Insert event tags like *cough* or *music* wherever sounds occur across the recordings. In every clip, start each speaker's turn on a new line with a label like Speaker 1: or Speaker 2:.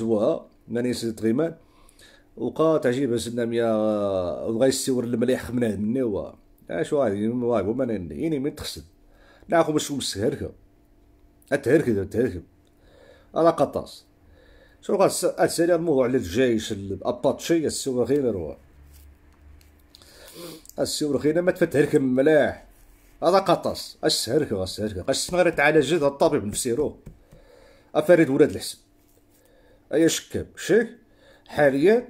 Speaker 1: زوها ماني سيد غيمان وقا تعجبها سيدنا ميا بغا يستور المليح خمناه مني هو اش واحد واحد هو ماني يعني من تخسد ناخو مش مسهرك اتهرك اتهرك على قطاس شو غا تسالي الموضوع على الجيش الاباتشي السور غير روا السور غير ما تفتهرك ملاح هذا قطاس السهرك السهرك قاش سمرت على تعالج الطبيب نفسي روح افرد ولاد الحسن أيا شكاب شيه حاليا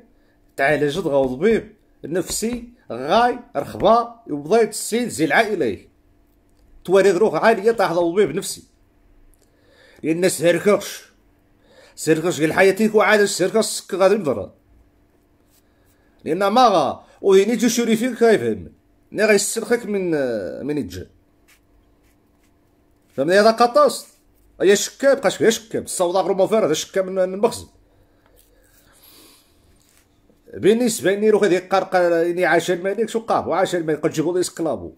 Speaker 1: تعالجت طبيب نفسي غاي رخبا وبضيت السيد زي العائلة تواري روح عالية تحت طبيب نفسي لأن الناس سيركش سيركش قال حياتيك وعاد السيركش سك غادي نضر لأن ما غا وهيني جو شريفين كيفهم ني غيسرخك من من الجا فمن هذا قطاست هي شكا بقى شكا شكا السوداء غرومو فار هذا شكا من المخزن بالنسبة لي روح هذيك قرقة إني عاش الملك شو قابو عاش الملك قد جيبو لي سكلابو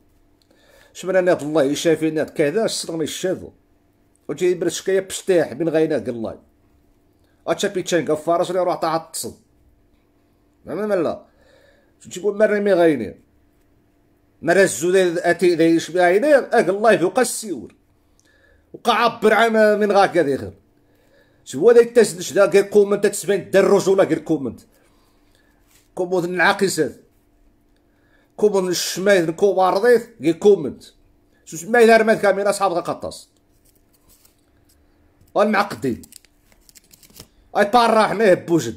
Speaker 1: شمن أنا الله يشافينا كذا الصدق ما يشافو وجي برد شكاية بشتاح بين غينا قلاي أتشا بيتشانكا فارس اللي روح طاح تصد ما ما لا تقول مرة مي غينا مرة الزودة أتي ذي شبيعيني أقل الله فوق السيور وقع عام من غا كذا يخرب شو هذا يتسنش دا غير كومنت تسبين دار الرجوله غير كومنت كومنت نعاقسات كومنت الشمايد نكوبا رضيت غير كومنت شو سمايد هرمات كاميرا صحاب قطاس المعقدين اي راح ما يهبوجن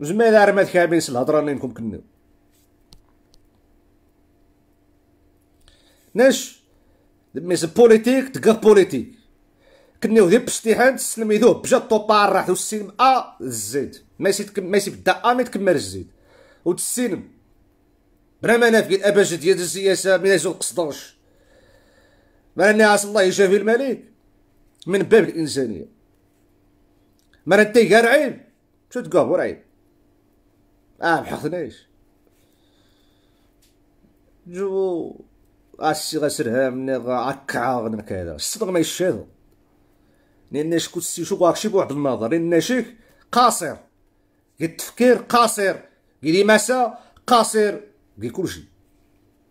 Speaker 1: زميل رمات كاميرا الهضره اللي نكون كنو ناش ميز بوليتيك تكا بوليتيك كنيو آه، آه، ديال بستيحان تسلم يدوه بجا طوبار راح والسينم ا الزيد ماشي تكم ماشي بدا ا مي تكمل الزيد السينم بلا منافق الاباجه ديال السياسه من يزول قصدوش ما الناس الله يجافي الملك من باب الانسانيه ما انت كاع عيب شو تقهور عيب اه بحقناش جو غاسي غاسرها من غاكعا كذا الصدق ما يشهدو لان شكون شوف شي بواحد النظر لان شيك قاصر كي تفكير قاصر كي مسا قاصر كي كلشي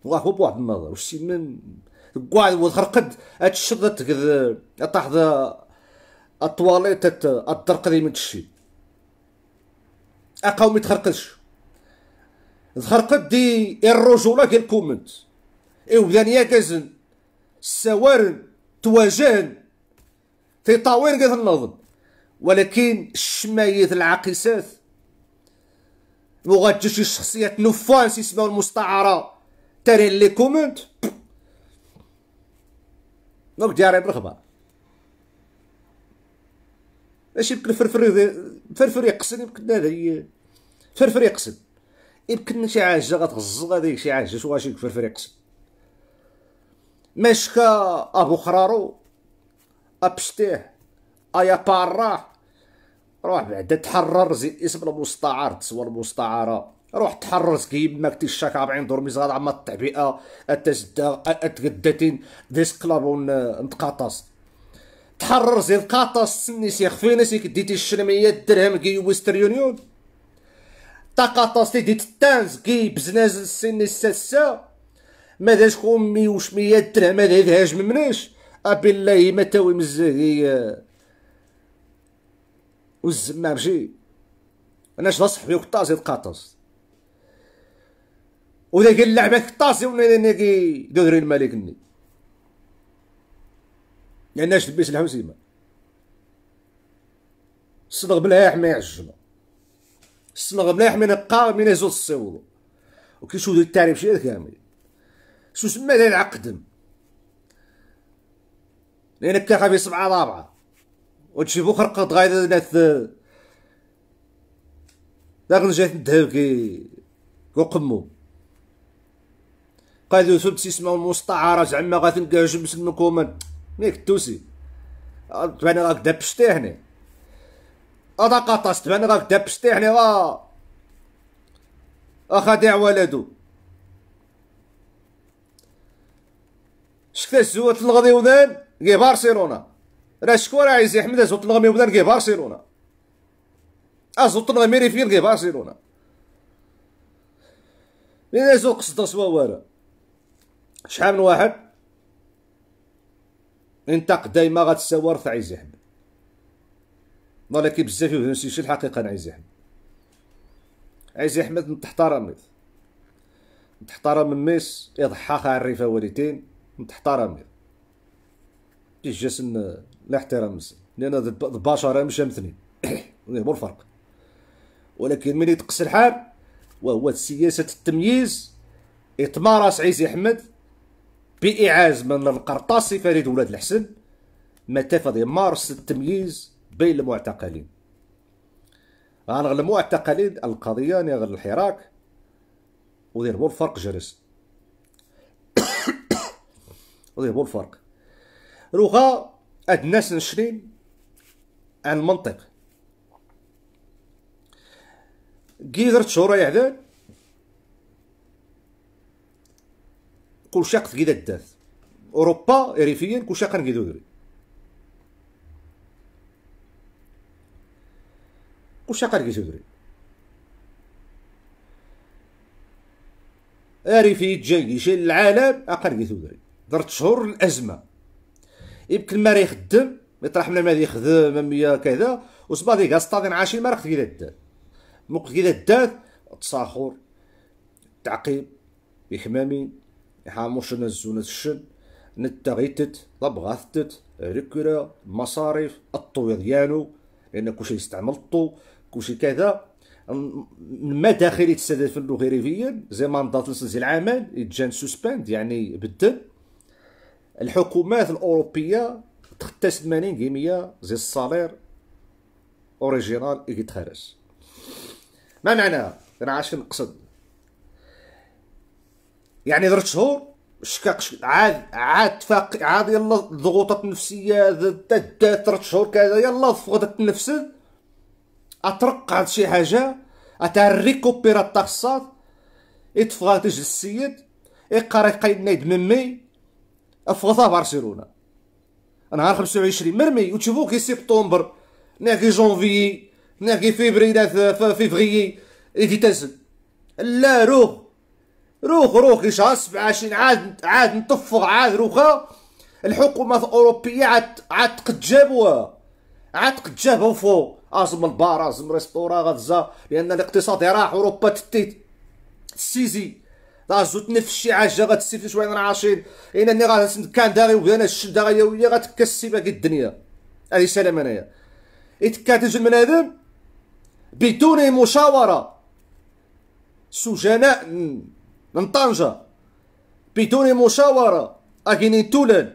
Speaker 1: واه هو بواحد النظر واش من كواعد وترقد اتشدت كذا طاحت الطواليت الترقدي من الشي اقاومي تخرقدش تخرقد دي الرجوله كي الكومنت إوبدان يكزن السوارن تواجهن تيطاوين قد النظم ولكن الشمايث العقيسات وغاتجي شي شخصيات نوفانس يسمعو المستعارة تارين لي كومنت دونك جاري برغبة ماشي يمكن فرفري فرفري يقصد يمكن هذا فرفري يقصد يمكن شي حاجه غتغزل هذيك شي حاجه شو غاشي فرفري يقصد مشكا ابو خرارو ابشتيه ايا بارا روح بعدا تحرر زي اسم المستعار تسوى المستعاره روح تحرر كيما ماك تيشاك عبعين دور مزغاد عما التعبئه التجدا اتقدتين ديس كلابون نتقاطص تحرر زي القاطص سني سي خفيني سي ديتي الشلمية الدرهم كي ويستر يونيون تقاطص تي ديت التانز كي بزناز سني الساسة ماذا شكون مي وشمية درهم هذا هاج مناش ابي الله ما تاوي مزاهي آه. ما مشي انا شدا صحبي وكطاسي تقاطز وذاك اللعبه كطاسي كي دوري الملك ني لاناش يعني تبيس الحوسيمه صدق بلا ما يعجبنا الصدق بلا من نقا من زوج الصيوض وكيشوف التعريف شي كامل شو سما داير عقدم لان كا في سبعه رابعه وتشي بوخر قد غايدا ناث داغن جات الذهب كي وقمو قالو سبت سيسما المستعارة زعما جبس سلمكومن ميك التوسي أه، تبان راك دابشتي هنا أه، هذا قطاس تبان راك دابشتي هنا راه اخا داع ولدو شكتا الزوات الغادي ودان كي بارسيلونا راه شكون راه عايز يحمد زوات تلغى ودان كي برشلونه ازوت تلغى ميريفيل كي بارسيلونا مين زو قصد سوا والو شحال من واحد ينتقد دايما غتساوى في عايز يحمد ولكن بزاف يبدو شي الحقيقه انا عايز يحمد عايز يحمد نتحترم نتحترم ميس يضحك على الريفا والدين متحترمين جسم لا احترام الانسان لان البشره مش مثلين *coughs* هو الفرق ولكن ملي يتقص الحال وهو سياسه التمييز يتمارس عيسى احمد بإعاز من القرطاسي فريد ولاد الحسن متى يمارس مارس التمييز بين المعتقلين غنغ المعتقلين القضيه غير الحراك ودير الفرق جرس *coughs* هو الفرق روغا هاد الناس نشرين عن المنطق كي درت شهور يعدان كل قد كيدا دات اوروبا اريفيا كل قد كيدو دري كل قد كيدو دري اريفي تجي العالم اقل كيدو دري درت شهور الازمه يمكن ما يخدم يطرح من ما يخدم ميا كذا وصبادي كاع سطادين عاشي ما راه كي مو موقف كي داد تعقيب التعقيب يخمامين يحاموشنا الزونة الشن نتغيتت لبغاثتت ركرة مصاريف الطوي ديالو لأن كلشي يستعمل الطو كلشي كذا المداخل يتسدد في اللغة غيريفيا زي ما نضات لسلسل العمل يتجان سوسباند يعني بدل الحكومات الاوروبيه تختاس 80 كيمياء زي الصالير اوريجينال تخرج ما معناها انا عارف نقصد يعني درت شهور شكاق عاد عاد تفاق... عاد يلا الضغوطات النفسيه دات ثلاث شهور كذا يلا فقدت النفس اترقع شي حاجه اتريكوبيرا التخصصات يتفغى تجلس السيد اقرا قيد نايد مي افوضا برشلونه نهار 25 مرمي وتشوفوا كي سبتمبر ناكي جونفي ناكي فيبري لا فيفغي كي تنزل لا روح روح روح كي شهر 27 عاد عاد نطفغ عاد روخا الحكومات الاوروبيه عاد عاد قد جابوها عاد قد جابها فو ازم البار ازم ريستورا غزه لان الاقتصاد راح اوروبا تتيت السيزي راه نفس الشيء الشي عاجه غتسيف شويه عاشين انني راه كان داغي ودانا الشد غيا غتكا السيفه باقي الدنيا هذه سلام انايا يتكاتج المنادم بدون مشاوره سجناء من طنجه بدون مشاوره اكينين تولن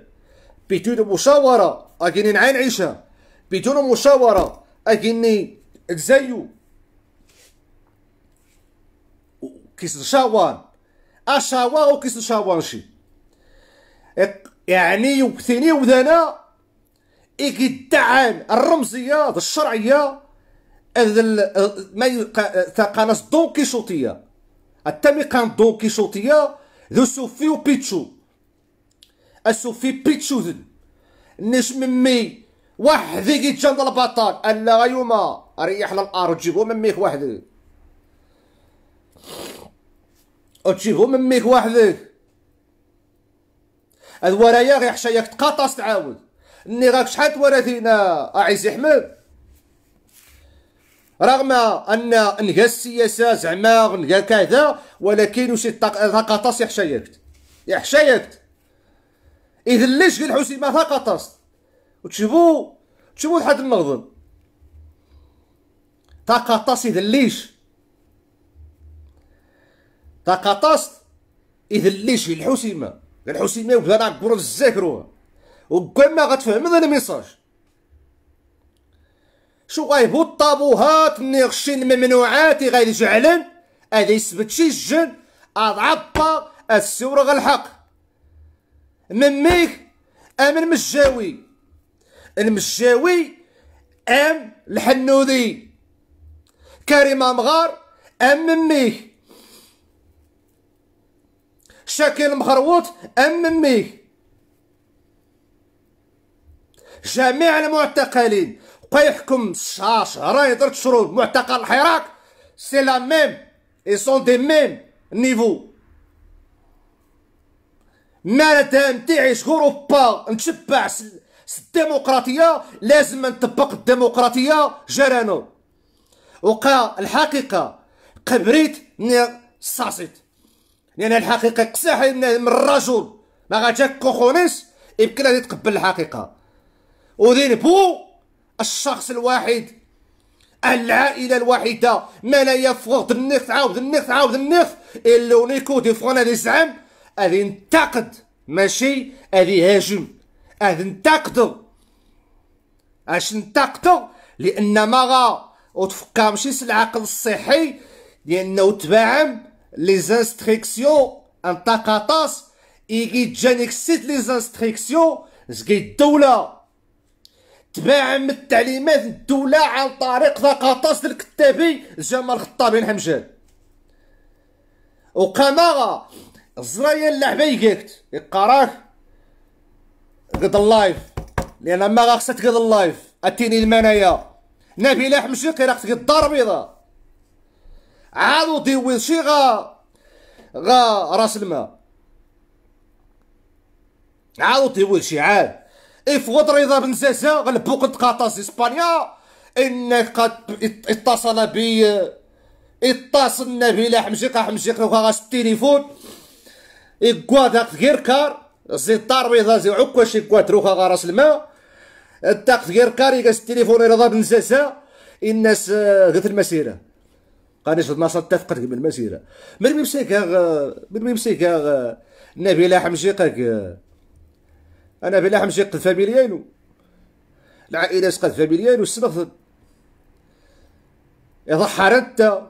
Speaker 1: بدون مشاوره اكينين عين عيشه بدون مشاوره اكيني تزيو كيس شاوان اشاوا كيس شاوانشي يعني يبثني وذانا يقدعان الرمزيه الشرعيه ما تقانس كان دون دونكيشوطيه ذو سوفي بيتشو السوفي بيتشو ذن نش ممي واحد يجي جند البطل الا غيوما ريح للارض جيبو مميك واحد وتجيبو من ميك وحدك هاد ورايا غير حشاياك تقاطاس تعاود ني غاك شحال توراثينا اعزي حمد رغم ان انها السياسه زعما انها كذا ولكن يا ثقطاس يا يحشايكت اذا ليش قال ما تقاطاس وتشوفوا تشوفوا لحد المغرب تقاطاس اذا ليش تقاطاست اذا ليش الحسيمه الحسيمه وبدا نعبروا الزاكروها ما غتفهم هذا الميساج شو غايبو الطابوهات نيغشين ممنوعات غير جعلن هذا يثبت شي الجن اضعبا السورة غالحق من ميك ام المجاوي المجاوي ام الحنودي كريم مغار ام من ميك شاكي مخروط أم ميك جميع المعتقلين بقى يحكم الشاش راه يضرب شرون معتقل الحراك سي لا ميم اي سون دي ميم نيفو مادام تعيش اوروبا نتشبع الديمقراطيه لازم نطبق الديمقراطيه جرانو وقا الحقيقه قبريت نير صاصيت لان الحقيقه قساح من الرجل ما كوخونيس يمكن غادي يتقبل الحقيقه ودين بو الشخص الواحد العائله الواحده ما لا يفرض النف عاود النف عاود النف الا ونيكو دي فرونا دي زعم غادي انتقد ماشي غادي هاجم غادي انتقدو اش انتقدو لان ما غا وتفكر ماشي العقل الصحي لانه تباعم لي instructions نتا قطاس يجي جانيك سيت لي زانستريكسيون زكي الدولة من التعليمات الدولة عن طريق تقاطاس الكتابي جمال الخطابي الحمجان وقام زرايا اللعبة يقاكت يقراك قد اللايف لأن ما غاخصها تقد اللايف أتيني المنايا نبيلة حمشي قراقت قد الدار البيضاء عاودوا ديوين شي غا غا راس الماء عاودوا ديوين شي عاد افغض رضا بن زازا غلبوك قاطاز اسبانيا انك قد اتصل بي اتصلنا بلا حمجيقه حمجيقه وغاس التليفون يقواد غير كار زي طار بيضا زي عكاش يقواد روخا راس الماء التاق غير كار يقاس التليفون الى بن زازا الناس قتل المسيره قانيس ناصر اتفقت من المسيره من ممسيك من ممسيك نبيلا حمشيقك انا بلا حمشي قد فاميليانو العائله قد فاميليانو يضحر انت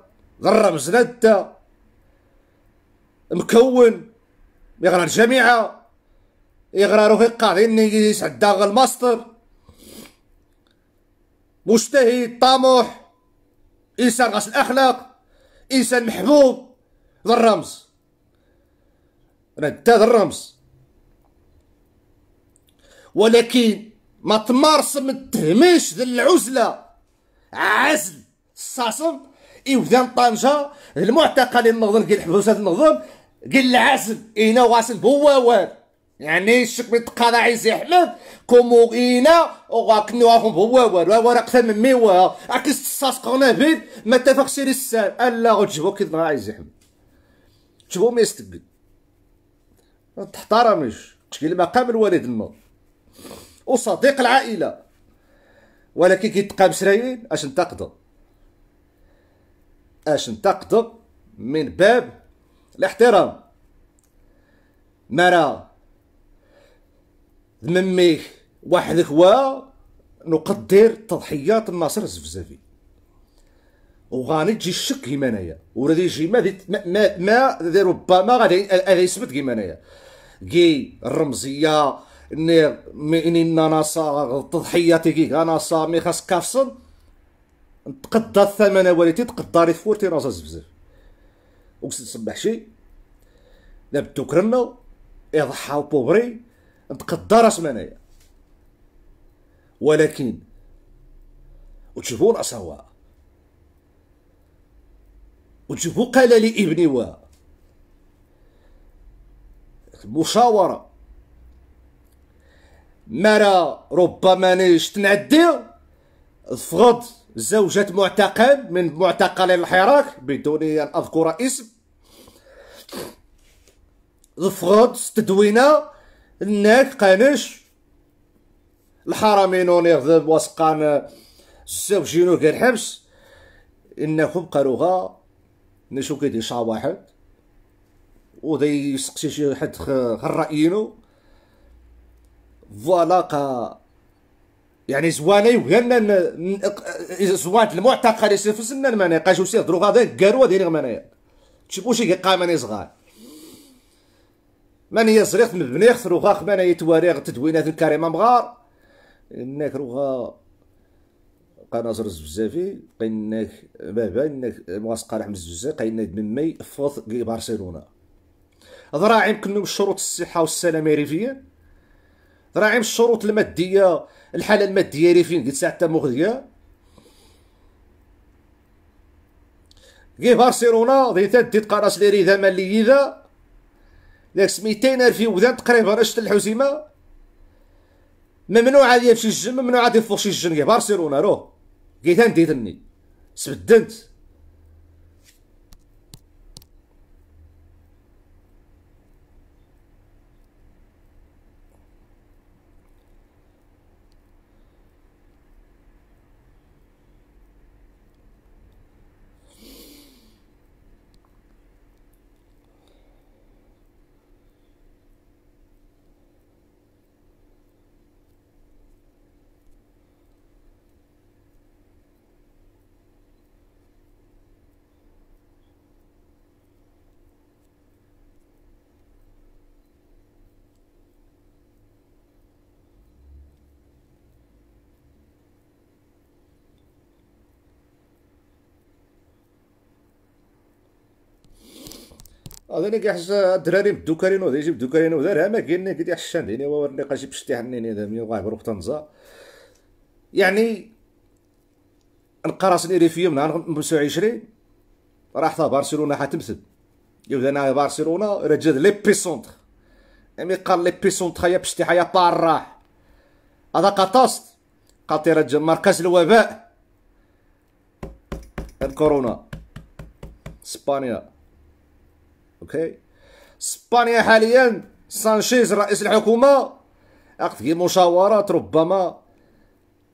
Speaker 1: غرم زنت مكون يغرى الجامعة يغرى في قاعدين يسعد الماستر مجتهد طموح انسان غاس الاخلاق انسان محبوب ذا الرمز راه انت ذا الرمز ولكن ما تمارس من تهميش ذا العزله عزل الصاصم يبدا طنجه المعتقل النظام كي الحبسات النظام قال العزل اين واصل هو يعني الشك تقاضى عيسي حمد كومو غينا وغاكنو غاكم هو والو هو راه من مي هو اكيس تصاص قرنا بيد ما اتفقش للسال الا غتجبو كي تنغا عيسي حمد جبو ما يستقد ما تحترمش تشكيل مقام الوالد النور وصديق العائله ولكن كي تقام سرايين اش نتقدر اش نتقدر من باب الاحترام مرا مميه واحد خوا نقدر تضحيات الناصر الزفزافي وغاني تجي الشك كيما انايا ولا يجي ما ما ما ربما غادي يثبت كيما انايا كي الرمزيه ميني ناصا تضحياتي كي ناصا مي خاص كافصن تقدى الثمن والتي تقدى فورتي راسها بزاف وكسد تصبح شي لا بدو كرنو يضحى بوبري مقدره اش انايا ولكن وتشوفوا راسها هو وتشوفوا قال لابني و مشاورة مرا ربما نيش تنعدي فغض زوجة معتقل من معتقل الحراك بدون أن أذكر اسم فغض تدوينة الناك قانش الحرمين يغضب واسقان الساو جينو كان حبس انكم قروها نشوف كي شا واحد وذي يسقسي شي حد خرائينو فوالا قا يعني زوانا وهنا زوانت المعتقل يسير في قاشو مانايا دروغا وسير دروغ ديني كاروا تشبوشي كيقام صغار من هي صريخ بنيخ روغا خبانا يتواريغ تدوينات الكريمه مغار انك روغا زرز بزافي قيناك بابا انك مواس قرع مزوزا قينا فوث فوت برشلونه ذراعيم يمكن الشروط الصحه والسلامه ريفيا ذراعيم الشروط الماديه الحاله الماديه ريفين قد ساعه مغذيه كي برشلونه ذي ديت قناص لي ذا مالي ذا داك سميتين الف يودان تقريبا شت الحزيمه ممنوع هذه يمشي الجن ممنوع هذه يفوق شي الجن يا برشلونه روح كي ديتني سبدنت وذين كيحس الدراري بالدكارين وذا يجيب الدكارين وذا ما كاين كي تيحشان ديني ورني قاجي بشتي حنيني هذا مي وغاه بروح طنزا يعني نقراسني ريفيا من نهار 25 راح تا برشلونه حتمثل يبدا انا برشلونه رجل لي بي سونتر يعني قال لي بي سونتر يا بشتي حيا طراح هذا قطاست قاطي رجل مركز الوباء الكورونا اسبانيا اوكي اسبانيا حاليا سانشيز رئيس الحكومه عقد مشاورات ربما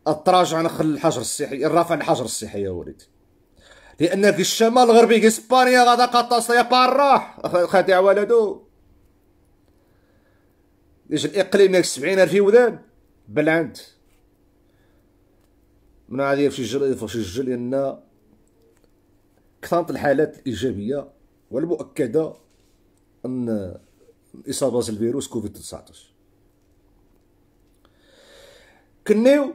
Speaker 1: التراجع عن خل الحجر الصحي الرفع عن الحجر الصحي يا وليدي لان في الشمال الغربي اسبانيا غادا قطاس يا باراح خادع ولدو ليش الاقليم 70 الف ودان بلعند من غادي في شي جل في شي جل لان كثرت الحالات الايجابيه والمؤكدة أن إصابة الفيروس كوفيد 19 كنيو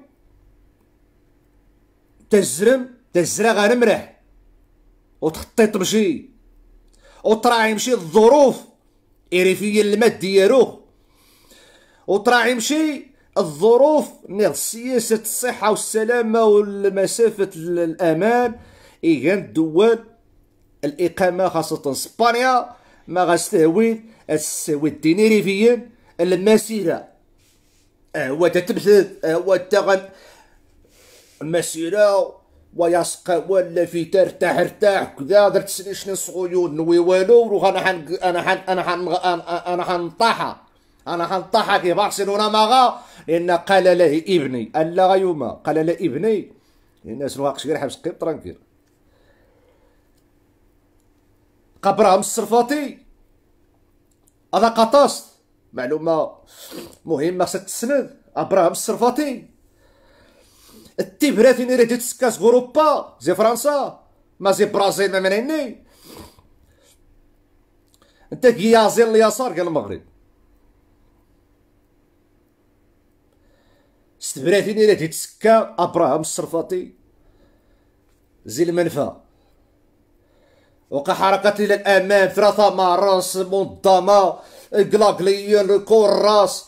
Speaker 1: تزرم تزرى غنمرح وتخطيط مشي وتراعي يمشي الظروف اللي مات ديالو وتراعي يمشي الظروف نيل سياسه الصحه والسلامه والمسافه الامان إيغان الدول الاقامه خاصه اسبانيا ما غاستهوي السوي ريفيا المسيره آه، هو تتبثث آه، هو تغن المسيره ويسقى ولا في ترتاح ارتاح كذا درت شنو صغيور نوي والو روح انا حن انا حن انا حن انا حن انا حنطاحها في برشلونه ماغا لان قال له ابني الا غيوما قال له ابني الناس واقش غير حبس قيب ترانكيل قبرهم الصرفاطي هذا قطاس معلومه مهمه خصها تسند ابراهام الصرفاطي التبراتين اللي تسكاس اوروبا زي فرنسا ما زي برازيل ما منيني انت كيازي اليسار قال المغرب استبراتين اللي تسكا ابراهام الصرفاطي زي المنفى وكحركة إلى الأمام مع مرات منظمة كور راس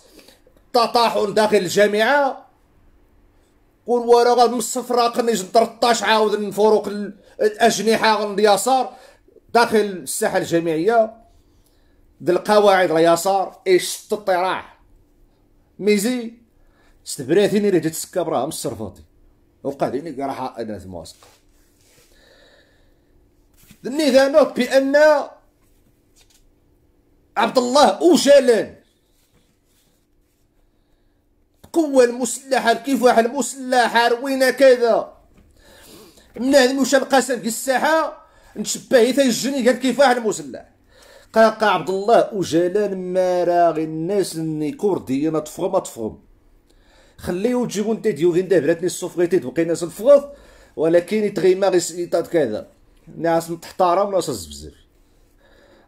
Speaker 1: تطاحن داخل الجامعة كل ورا غنصفرا قنيج 13 عاود من فروق الأجنحة اليسار داخل الساحة الجامعية ديال القواعد اليسار إيش الطراح ميزي ستبراتيني راه جات السكه براها من الصرفاطي وقع ليني كراحه انا موثق نظامه بأن عبد الله أوجلان القوة المسلحة الكفاح المسلحة روينا كذا من هذا مشى القاسم في الساحة نشبه الجني قال الكفاح المسلح قاقا عبد الله وجلان ما راغي الناس كردي انا تفهم تفهم خليو تجيبو نتا ديوغين دابراتني غيتي تبقي ناس الفغط ولكن يتغيما غير كذا ناس نتحترم ناس بزاف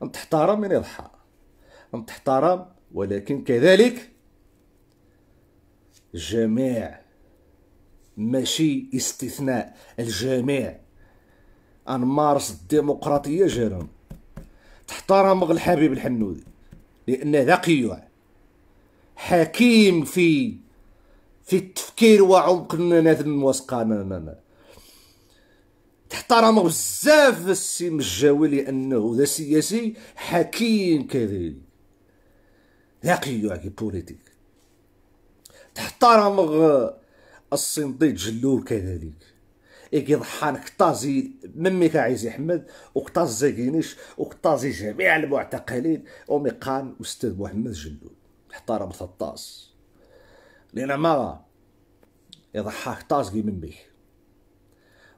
Speaker 1: نتحترم من يضحى نتحترم ولكن كذلك الجميع ماشي استثناء الجميع انمارس الديمقراطيه جرم تحترم الحبيب الحنودي لان ذا قيوع حكيم في في التفكير وعمق الناس الموثقه تحترم بزاف السي مجاوي لانه ذا سياسي حكيم كذلك ذكي يعني بوليتيك تحترم السنطيط جلور كذلك يضحان كتازي ممي كعيزي احمد وكتاز زاكينيش وكتازي جميع المعتقلين وميقان استاذ محمد جلور احترم 13 لان ما يضحاك طازقي ممي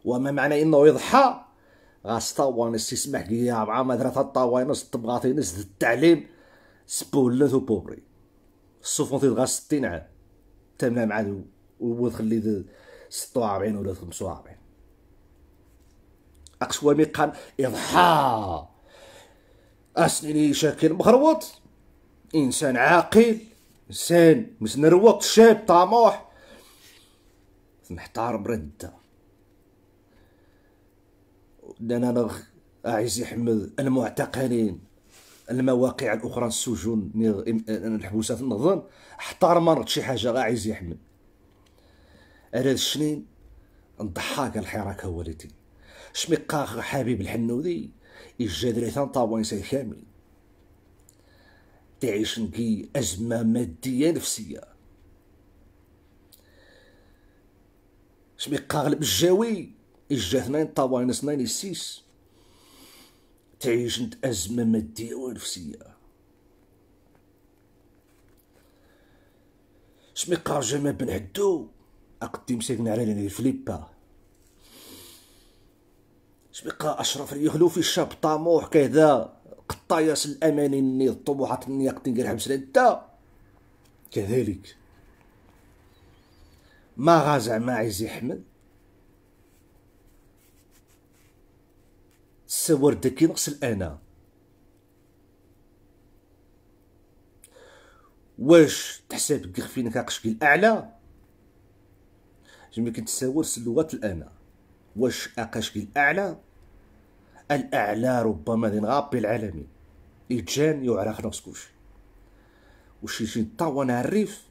Speaker 1: وما معنى انه يضحى غاستوان استسمح كيا مع مدرسة الطوانس الطبغاطينس التعليم سبولت وبوبري السوفونتي دغا ستين عام تمنا مع ستة 46 ولا 45 اقسوى ميقان اضحى اسنيني شاكل مخروط انسان عاقل انسان مسنروط شاب طموح محتار برده لنا عايز حمد المعتقلين المواقع الأخرى السجون الحبوسات النظام حتى ما شي حاجة يحمل حمد أنا الشنين نضحاك الحراك والدي شميقاخ حبيب الحنودي الجدري تنطاوين سي كامل تعيش نكي أزمة مادية نفسية شميقاخ البجاوي الجاه 9 طوانس سيس تعيش انت ازمه ماديه ونفسيه سمي قار ما بن عدو أقدم سيدنا على لنا الفليبا سمي قار أشرف يخلو في الشاب طموح كذا قطاياس الأماني الني الطموحات الني أقدم ندير حبس انت كذلك ما غازع ما عايز حمد سوردك نقص الانا واش تحسب كغفينك عقشك الاعلى كنت كنتساور لغه الانا واش اقاشك الاعلى الاعلى ربما دين غابي العالمين يتجان يعرف نفسكوش وشي شي طوان الريف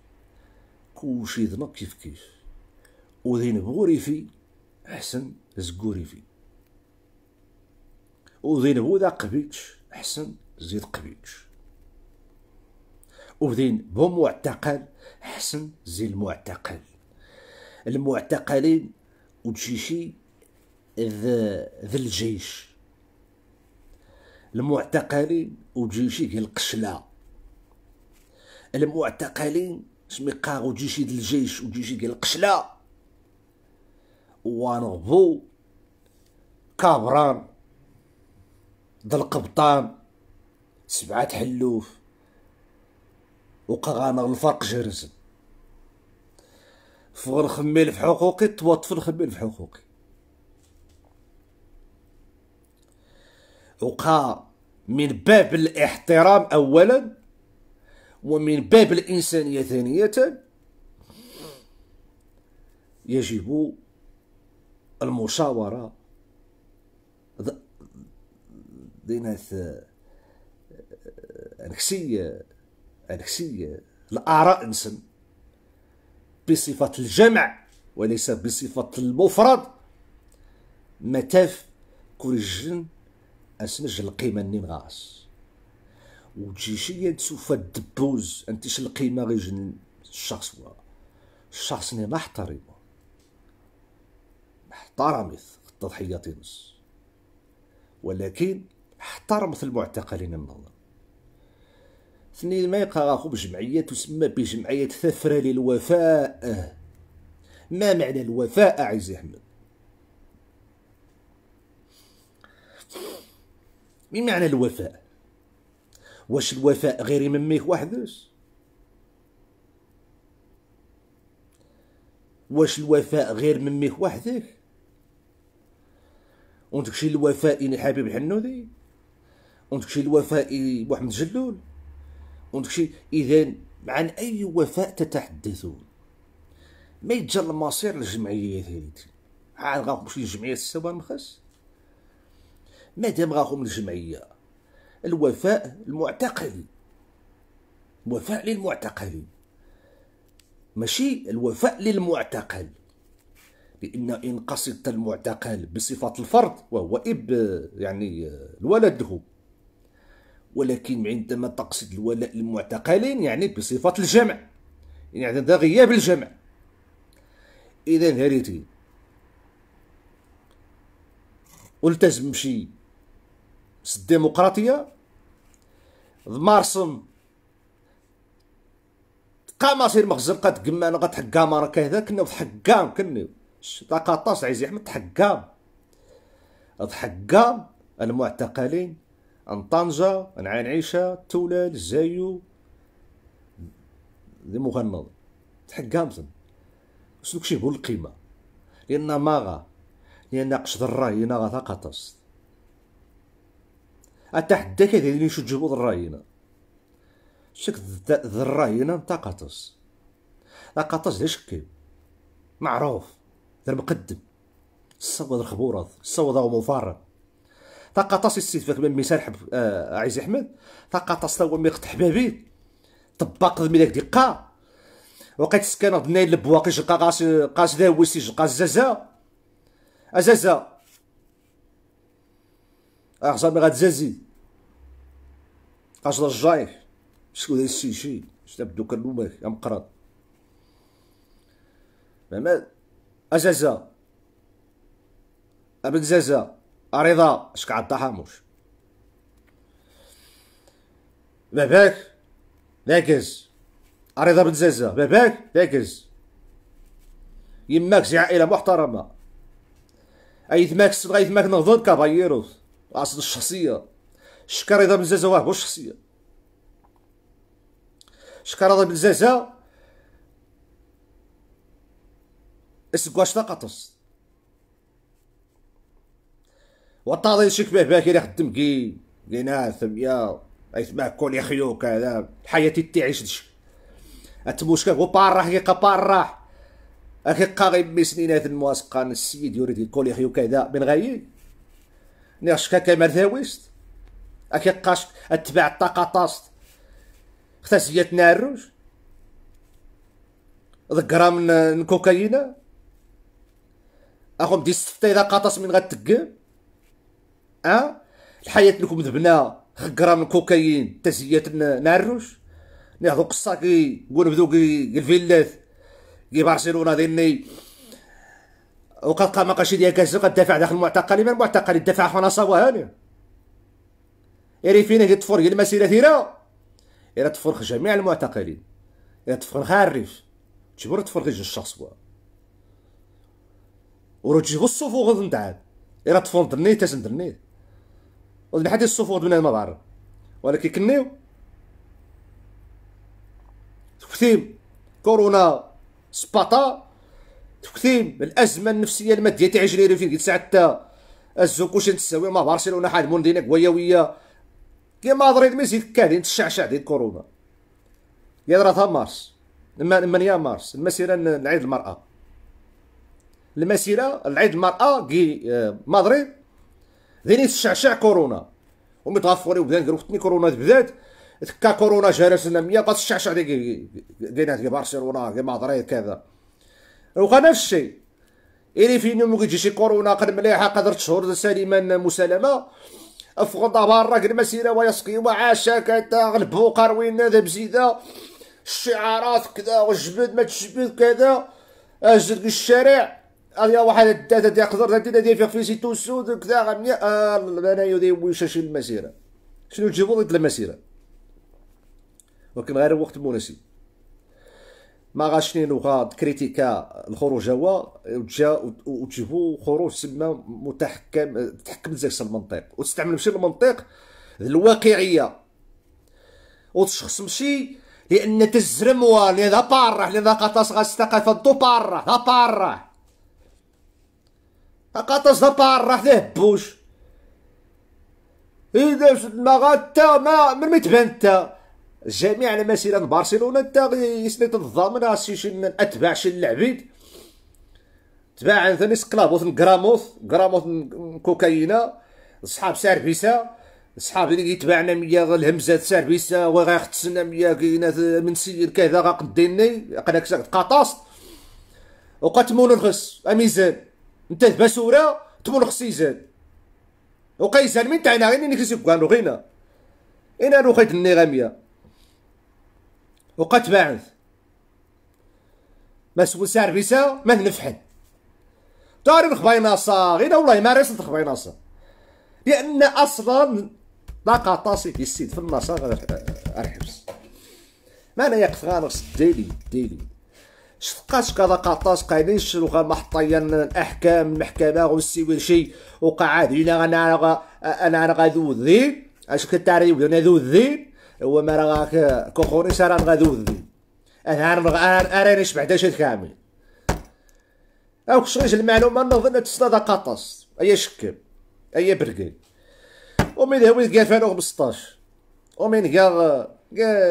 Speaker 1: كلشي ذنب كيف كيف وذين بغوري في احسن زكوري في هو ذا قبيتش حسن زيد قبيتش وذين معتقل حسن زي المعتقل المعتقلين وتشيشي ذا ذا الجيش المعتقلين وتشيشي ديال القشلة المعتقلين سمي قاغو جيشي ديال الجيش وتشيشي ديال القشلة وانغبو كابران ذا القبطان سبعة حلوف وقغانا الفرق جرزن فغر خميل في حقوقي توطف نخميل في حقوقي وقا من باب الاحترام اولا ومن باب الانسانيه ثانيه يجب المشاوره ديناث آه، انكسي انكسي الاراء نسن بصفه الجمع وليس بصفه المفرد متاف جن اسنج القيمه نين غاس وتجيشي تسوف الدبوز انتش القيمه غير جن الشخص هو الشخص ني محترم محترم التضحيه ولكن احترمت المعتقلين النظام ثني ما يقراه بجمعية تسمى بجمعية ثفرة للوفاء ما معنى الوفاء عزيزي أحمد ما معنى الوفاء واش الوفاء غير يمميه وحدك واش الوفاء غير مميه وحدك وانت الوفاء اني حبيب الحنوذي وداكشي الوفاء محمد جلول وداكشي اذا عن اي وفاء تتحدثون ما يتجرى المصير للجمعيه ثالث عاد غاهم شي جمعيه السوبر ما مادام غاهم الجمعيه الوفاء المعتقل وفاء للمعتقلين ماشي الوفاء للمعتقل لان ان قصدت المعتقل بصفه الفرد وهو اب يعني الولد هو ولكن عندما تقصد الولاء للمعتقلين يعني بصفة الجمع يعني هذا غياب الجمع إذا هريتي والتزم شي الديمقراطية ضمارسم سير مخزن قد أنا قد حقام راه كهذا كنا حقام كنا تقاطاس عايز احمد حقام حقام المعتقلين عن طنجة عن عين عيشة تولاد زايو دي مغنض قامزن شنو كشي بول القيمة لأن ماغا لأن قش الراينا غا ثقطس أتحدى كذا شو تجيبو الراينا شك الراينا تقطس تقطس ليش شكيب معروف دار مقدم الصواد الخبورات الصواد مفرط تقاطس السيد فاك من حب آه عزيز احمد تقاطس توا هو ميقت حبابي طباق ميلاك دقه وقيت سكان ضني البواقي جقا قاس قاس داوي سي جقا زازا ازازا اخزا مي غاتزازي قاش رجايح شكون هذا شتا شتاب دوك النوماك يا مقرض زعما ازازا ابن زازا أريضا اش كعطى باباك لاكز أريضا بن زازة باباك لاكز يماك زي عائلة محترمة ايثماك الصدق ايثماك نغضون كابايروث اصل الشخصية شكا رضا بن زازة واه بو الشخصية شكا رضا بن زازة اسكواش تقطص وطاضي شك به باكر خدم كي لناثم نعم، يا اسمع كون يا خيو كذا حياتي تعيش دش اتبوشكا هو راح يقا راح اكي قاغي بسنينات المواسقة السيد يريد يقول يا خيو كذا بن غاي نيرشكا كما ثاويست اكي قاش اتباع الطاقة طاست اختزيت ناروش ذكرا من الكوكايينا اخو مدي ستة اذا قطص من غتقام اه الحياه لكم ذبنا خقرا من الكوكايين تسيات نعروش ناخذ قصه كي نقول بدو كي الفيلات كي برشلونه ديني وقد قام قشي ديال كاس قد دافع داخل المعتقل من المعتقل يدافع حناصه وهاني يري فينا كي تفرق المسيره ثيرا إلا تفرخ جميع المعتقلين إلا تفرخ الريف تجبر تفرخ جوج الشخص بوا ورو تجيبو الصفوغ ندعاد إلا تفون درنيه اش ندرنيت وذبحت الصفود من هاد ما بعرف ولكن كنيو تكتيم كورونا سباطا تكتيم الازمه النفسيه الماديه تاع جريري فين قلت حتى الزوكوش تساوي ما برشلونه حاد موندينك ويويه كيما ضريد ميزيد كادين تشعشع ديال كورونا يا دراتها مارس لما من يا مارس المسيره لعيد المراه المسيره لعيد المراه كي آه، مدريد غير الشعشع كورونا ومتغفوري وبدا نديرو فتني كورونا بدات تكا كورونا جارس لنا 100 الشعشع تشعشع كينات كي برشلونه كي مدريد كذا وكان نفس الشيء إلي في ممكن تجي شي كورونا قد مليحه قدر شهور سليما مسالمه افغض برا كل مسيره ويسقي وعاشك كتا غلبو قروينا ذا بزيده الشعارات كذا وجبد ما تجبد كذا اجد الشارع هذه واحد الداتا ديال خضر ثلاثة ديال في سيتو دوك كذا غنيا آه، انا يدي ويشاش المسيرة شنو تجيبو ضد المسيرة ولكن غير وقت مناسب ما غاش نوغا كريتيكا الخروج هو وجا وتجيبو خروج تسمى متحكم تحكم زيك المنطق وتستعمل ماشي المنطق الواقعيه وتشخص ماشي لان تزرم وان هذا باره لان قطاس غاستقف الدو باره باره قطص دبار راح ليه بوش إذا ما غاتا ما من متبان تا جميع المسيرة برشلونة تا يسند الضامن راسي شن أتباع شن العبيد تباع ثاني سكلابوث كراموث كراموث كوكايينا صحاب ساربيسا صحاب اللي يتباعنا ميا الهمزات ساربيسا وغا يختسنا ميا من سير كذا غا قديني قناك قطاس وقتمون الغس اميزان انت باسورة تمون خسيزان وقيسان من تاعنا غير نكسي بقانو غينا إنا نوخيت النغامية وقت باعث ما سول سارفيسا ما نفحن طارب خبايناصا غينا والله ما رسلت خبايناصا لأن أصلا لا طاسي في السيد في غير الحبس ما أنا يقف غانغس ديلي ديلي شفقاش كراقاطاش قايلين شلغا محطيا الاحكام المحكمه والسيوير شي وقعاد هنا انا انا انا غادو ذي اش كنت عارف انا ذو هو ما راه كوخوني سارا غادو ذي انا انا انا شبع داش كامل او شغيش المعلومه نظن تصدى قطاس اي شك اي برقي ومن هو قال 15 ومن قال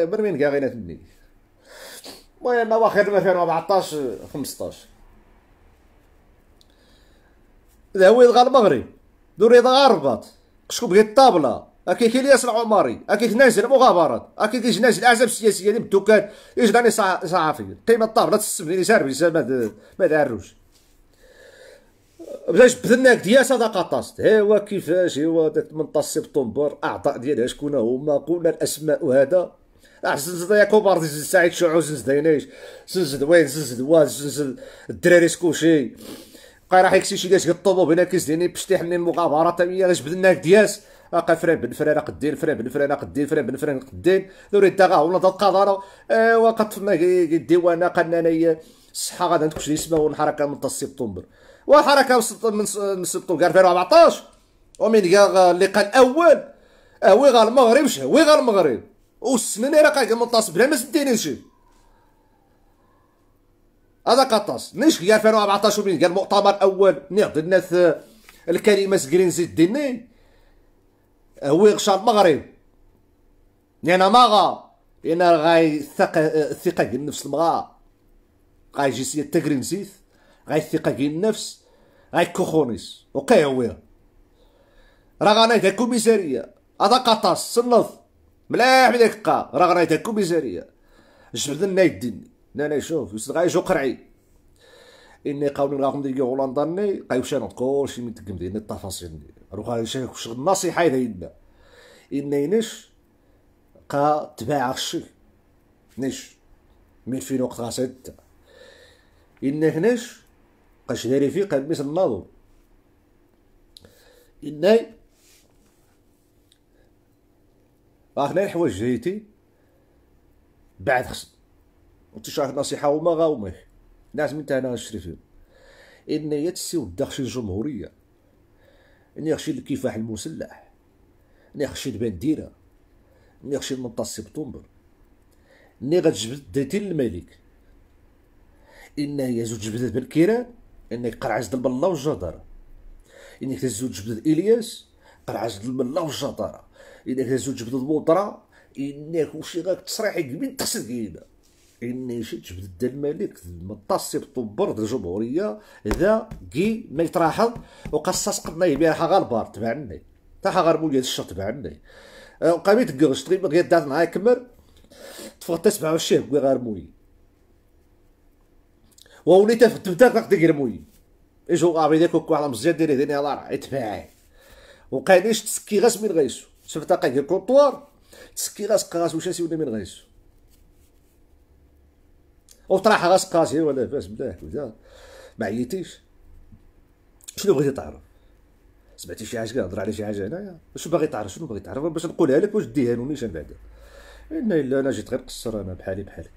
Speaker 1: برمين قال غينا النيل المهم اواخر 2014 15 هو غا المغرب دوريد غا الرباط كشكو بغيت الطابله اكي كي الياس العمري اكي كناج المغامرات اكي كي جناج الاحزاب السياسيه اللي بالدكان داني صحفي قيمه الطابله تسبني ساربي ما داروش بدا جبدنا دياسه دا قطاست هو كيفاش هو داك منتصب طنبور اعطاء ديالها شكون هما قلنا الاسماء هذا سنزد يا كوبار زنزد سعيد شعو زنزد هينايش زنزد وين زنزد واز زنزد الدراري سكوشي بقى راح يكسي شي داش الطوموبيل كيزديني بشتيحني المغامره تاميه علاش بدلنا دياس اقا فرين بن فران قدين فرين بن فران قدين فرين بن فران قدين دوري داغا ولا ضد قضاره ايوا فما الديوانه قالنا انا الصحه غادا شي يسمى والحركة من سبتمبر وحركه من سبتمبر 2014 ومن اللقاء الاول وي غا المغرب شهوي غا المغرب والسنن راه قاعد منتصب بلا ما شي هذا قطاس نيش يا 2014 بين قال مؤتمر اول نعطي الناس الكلمه سكرين زيد ديني هو غشا المغرب لان ماغا لان غاي الثقه الثقه ديال النفس المغا غاي جنسيه تكرين زيد غاي الثقه ديال النفس غاي كوخونيس وقع هو راه غانا دا كوميساريه هذا قطاس سنظ ملاح بداك القا راه هكا كوميساريه جبد نايت ديني لا لا شوف يوسف غايجو قرعي اني قاول غاكم ديال هولندا قايوشان كلشي من تكم ديال التفاصيل رو غايشان شغل النصيحه اذا يدنا نش قا تباع الشي نش من فين وقت غاسد إن هناش قاش داري في قلبيس النظر إني غير الحوايج جيتي بعد خص وتشرح نصيحه وما غاومه الناس من تاعنا نشري فيهم ان يتسي ودخشي الجمهوريه ان يخشي الكفاح المسلح ان يخشي ديره ان يخشي المنطقه سبتمبر ان غتجبد ديتي للملك ان هي زوج جبدات بالكيران انك قرعز دل بالله والجدارة هي تزوج جبدات الياس قرع عز الله والجدارة إلا زوج جبد البودره إنا كلشي غاك تصريح كبير تخسر كينا إنا شي جبد الدا الملك مطاسي بالطبر د الجمهورية ذا كي ما يتراحض وقصص قدنا يبيعها غير بار تبعني تا حا غير مولي الشر تبعني آه، وقابيت كغش تقريبا غير دات معايا كمر تفغت تسمع الشيخ كوي غير مولي ووليت في التبدات نقد ديال مولي اجو غابي ديك واحد مزيان ديري ديني الله راه يتباعي وقانيش تسكي غاس من غيسو شوف تلقاه ديال الكونطوار تسكي غاسقاس وشاسي ولا من او طرح راسك هي ولا فاس بلاك ودا ما عييتيش شنو بغيتي تعرف سمعتي شي حاجه كنهضر على شي حاجه هنايا واش باغي تعرف شنو باغي تعرف باش نقولها لك واش ديها نونيش من بعدا انا الا انا جيت غير قصر انا بحالي بحالك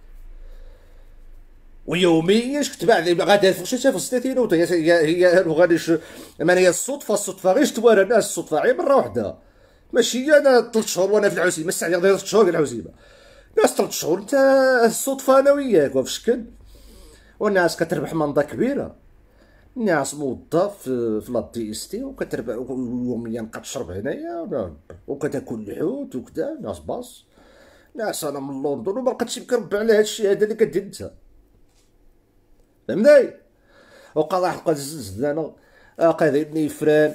Speaker 1: ويوميا كتبع غادي غادا في شتا في الستينات هي هي غادي ما هي الصدفه الصدفه غير شتوارى الناس الصدفه غير مره وحده ماشي انا ثلاث شهور وانا في الساعة اللي غادي ثلاث شهور في العزيمة ناس ثلاث شهور انت الصدفه انا وياك وفي شكل والناس كتربح منضه كبيره ناس موظف في لا دي اس تي وكتربح يوميا كتشرب هنايا وكتاكل الحوت وكدا ناس باص ناس انا من لندن وما لقيتش مكربع على هاد الشيء هذا اللي كدير انت فهمتي وقال واحد قال زنزانه قال نيفران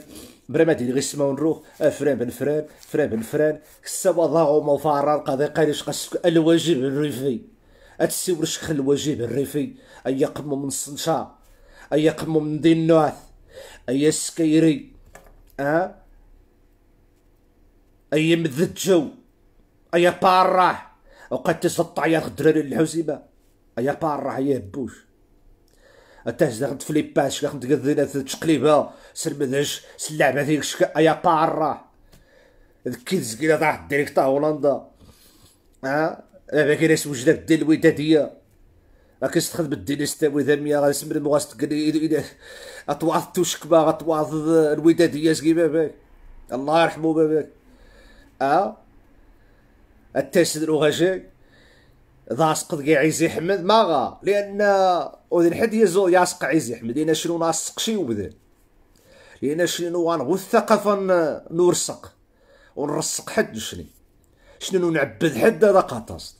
Speaker 1: برمات غير غيسمعوا نروح فران بن فران فران بن فران كسوا ضاعوا مفارا قضي قريش قسك الواجب الريفي اتسي ورشخ الواجب الريفي اي قمو من صنشا اي قمو من دين النعث اي سكيري اه اي مذجو اي بارح وقد تسطع يا الدراري الحوسيبه اي بارح يا بوش تهز داخل في لي باش داخل تقدينا تشقليبه سلمدهش سلعبه فيك شكا ايا طاره كي تسكيله طاح ديريكت تاع هولندا ها لعبه كاينة اسم وجدة دير الوداديه راك تخدم الدين استوي ذمية غا نسمر تقري تقلي توشك توشكبا غتواض الودادية سكي باباك الله يرحمو باباك اه التاسد الوغاشي قد قي عيزي حمد ما غا لان وذن الحد يزو ياسق عيزي حمد لان شنو ناسق شي وبدأ لان شنو غنغو الثقافه نرسق ونرسق حد شني شنو نعبد حد هذا قاطاس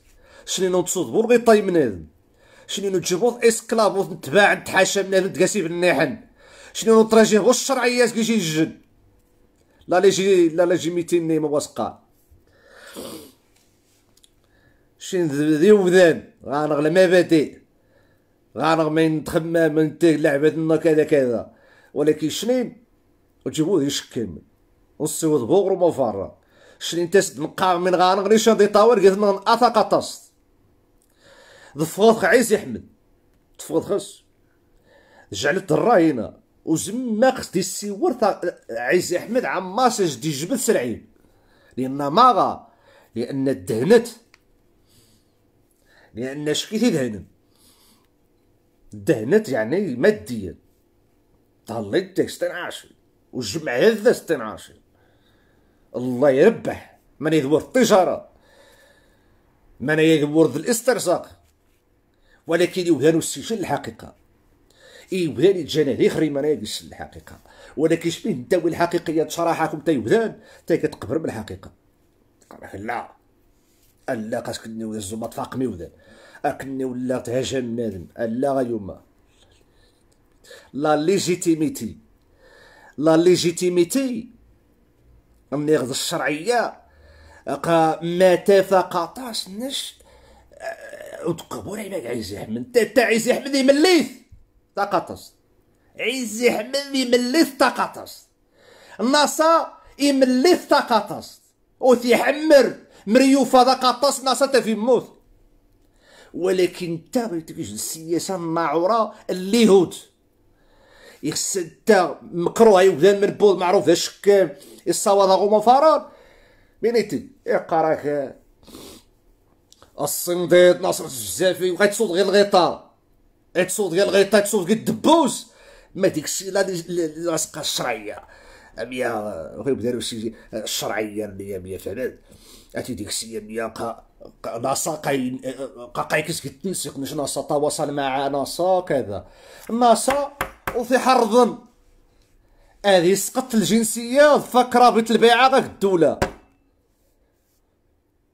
Speaker 1: شنو نتصود بور طيب من هذا شنو نجبوط إسكلاب نتباع نتحاشى من هذا تقاسي بالنيحن شنو نتراجيه غو الشرعيات كيجي الجن لا لي لا لا جي ميتيني ما واثقان شين ذي وذان غانغ لما بدي غانغ من تخمام من تيك لعبتنا كذا كذا ولكن شنين وتجيبو ذي ونصيو ونصيوض بوغرو مفارة شنين تسد نقار من غانغ ليش دي طاور قد من أثا تصد ضفوض عيسى أحمد تفوض خس جعلت وزم ما خص دي السيور عيسى أحمد عماس دي جبد سرعين لأن ماغا لأن الدهنت لأن شكيتي دهنا دهنت يعني ماديا طليت ديك 16 والجمع هذا عاشر الله يربح من يدور التجارة من يدور الاسترزاق ولكن يوهان السجل الحقيقة يوهان يتجانا يخري من يجلس الحقيقة ولكن شبيه الدولة الحقيقية تشرحكم تا يوهان تا كتقبر بالحقيقة لا الا كني ولا الزوما تفاقمي وذا اكني ولا تهاجم نادم الا غيوما لا ليجيتيميتي لا ليجيتيميتي النقد الشرعيه قا ما فقطاش نش أه، وتقبل عباد عزيز احمد انت تاع عزيز احمد يمليث تقطص عزيز احمد يمليث تقطص النصا يمليث تقطص وتيحمر مريو فضقاطس تا في موت ولكن انت بغيتكش السياسه الناعوره اليهود يخص انت مكروه يبدا من البول معروف الشكام الصواد غوما فرار بينيتي اقراك الصنديد ناصر الجزافي وغادي تصوت غير الغيطار تصوت غير الغيطار تصوت غير الدبوس ما ديك الشيء لا الرسقه الشرعيه غير غيبدا شي الشرعيه اللي هي فهمت اتي ديك السيد يا ناسا قاين قايكس كتنسق نش ناصا تواصل مع ناصا كذا ناصا وفي حرضن هذه سقطت الجنسيه فكرة رابط البيعه ذاك الدوله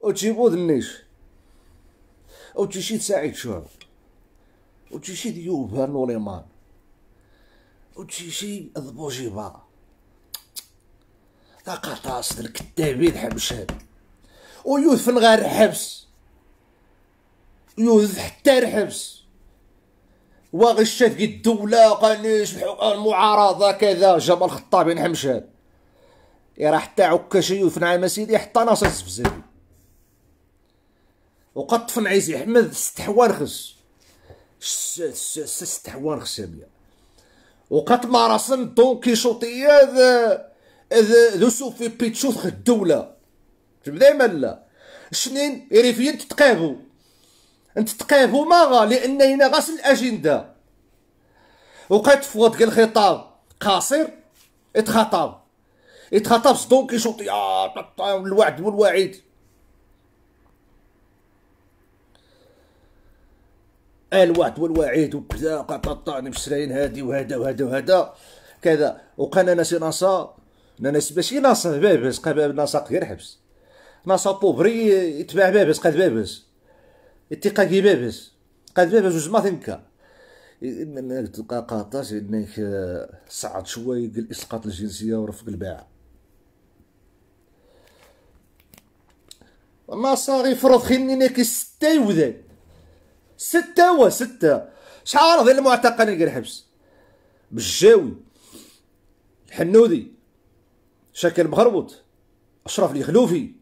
Speaker 1: وتجيبو ذنيش وتجيشي سعيد شعب وتجيشي نوريمان هانوريمان وتجيشي ذبوجيبا لا قطاس الكتابين حبشان ويدفن غير الحبس يوذ حتى الحبس واغي الشاف الدولة بحق المعارضة كذا جمال الخطابي يا إيه راه حتى عكاشي يوثن عام سيدي حتى ناصر الزفزافي وقد طفن عيسى احمد ست خس ست خس يا وقد مارسن راسن دونكيشوطية ذا ذا ذو سوفي بيتشوت الدولة تبدا لا شنين ريفيين تتقابو انت تقابو ما غا لان هنا غاس الاجنده وقعت فوت قال الخطاب قاصر اتخطب اتخطب صدوك يشوط يا الوعد والوعيد الوعد والوعيد وكذا قطعني مسراين هادي وهذا وهذا وهذا كذا وقال انا سي ناصا انا ناس ماشي ناصا بابس قبل ناصا غير حبس نصبو بري يتباع بابس قاد بابس كي بابس قاد بابس وزما تنكا تلقى قاطاس انك آه، صعد قل اسقاط الجنسيه ورفق الباعه ما صاغي فرض خيني ناكي ستة وذا ستة و ستة شحال ذا المعتقل نلقى الحبس بالجاوي الحنودي شاكر مغربط اشرف خلوفي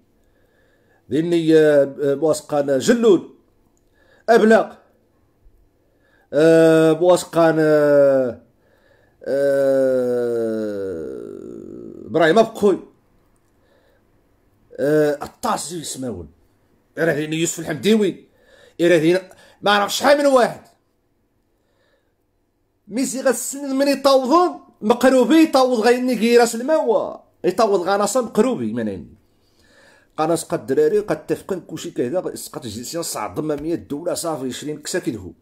Speaker 1: لاني آه، آه، بواسقان جلود ابلاق آه، بواسقان ابراهيم بقوي الطاسي يسماون إرادين يوسف الحمديوي إرادين ما عرف شحال من واحد ميسي غسن من يطوضون مقروبي يطوض غيني كيراس الماوى يطوض غناصه مقروبي منين قناه قد الدراري قد تفقن كلشي كذا سقط جنسيا صعدم 100 دوله صافي 20 كسا كيدهو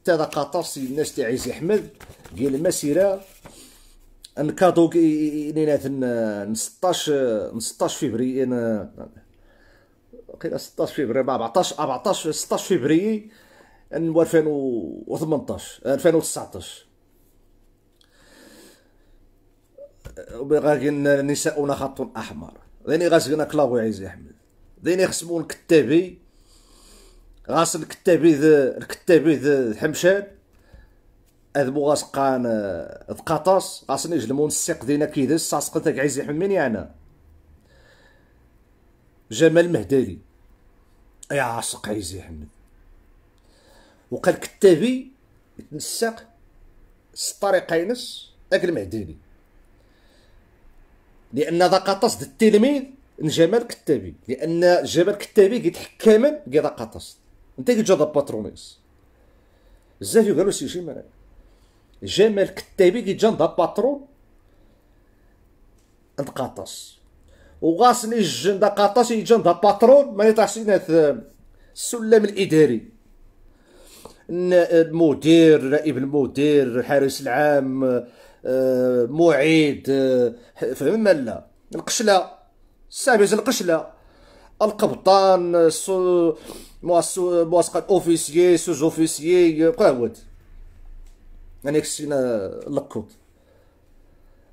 Speaker 1: حتى ذا قطر سي الناس تاع عيسى احمد قال المسيره نكادو لينات 16 16 فبراير قيل 16 فبراير 14 14 16 فبراير 2018 2019 وبغاكن نساؤنا خط احمر ديني غاسقنا كلاغو عايز حمد ديني خصمو الكتابي غاس الكتابي ذا الكتابي ذا حمشاد اذبو غاس قان ذقاطاس غاس نجلمو السيق دينا كيدا الساسق تاك عايز حمد من يعنى جمال مهدالي يا عاصق عايز حمد وقال كتابي يتنسق ستاري قينس اكل مهدالي لان ذا قطص د التلميذ جمال كتابي لان جمال كتابي كيتحكم كذا قطص انت كتجا باترونيس بزاف قالوا سي جمال جمال كتابي قد دا باترون نتقاطس وغاسني الجن دا قاطس يجا دا باترون ما يطيحسينا السلم الاداري المدير نائب المدير الحارس العام آه، معيد آه، فهم لا القشله سامز القشله القبطان سو مواسقه الاوفيسيي سوز اوفيسيي قهوت يعني انا كسينا لقوت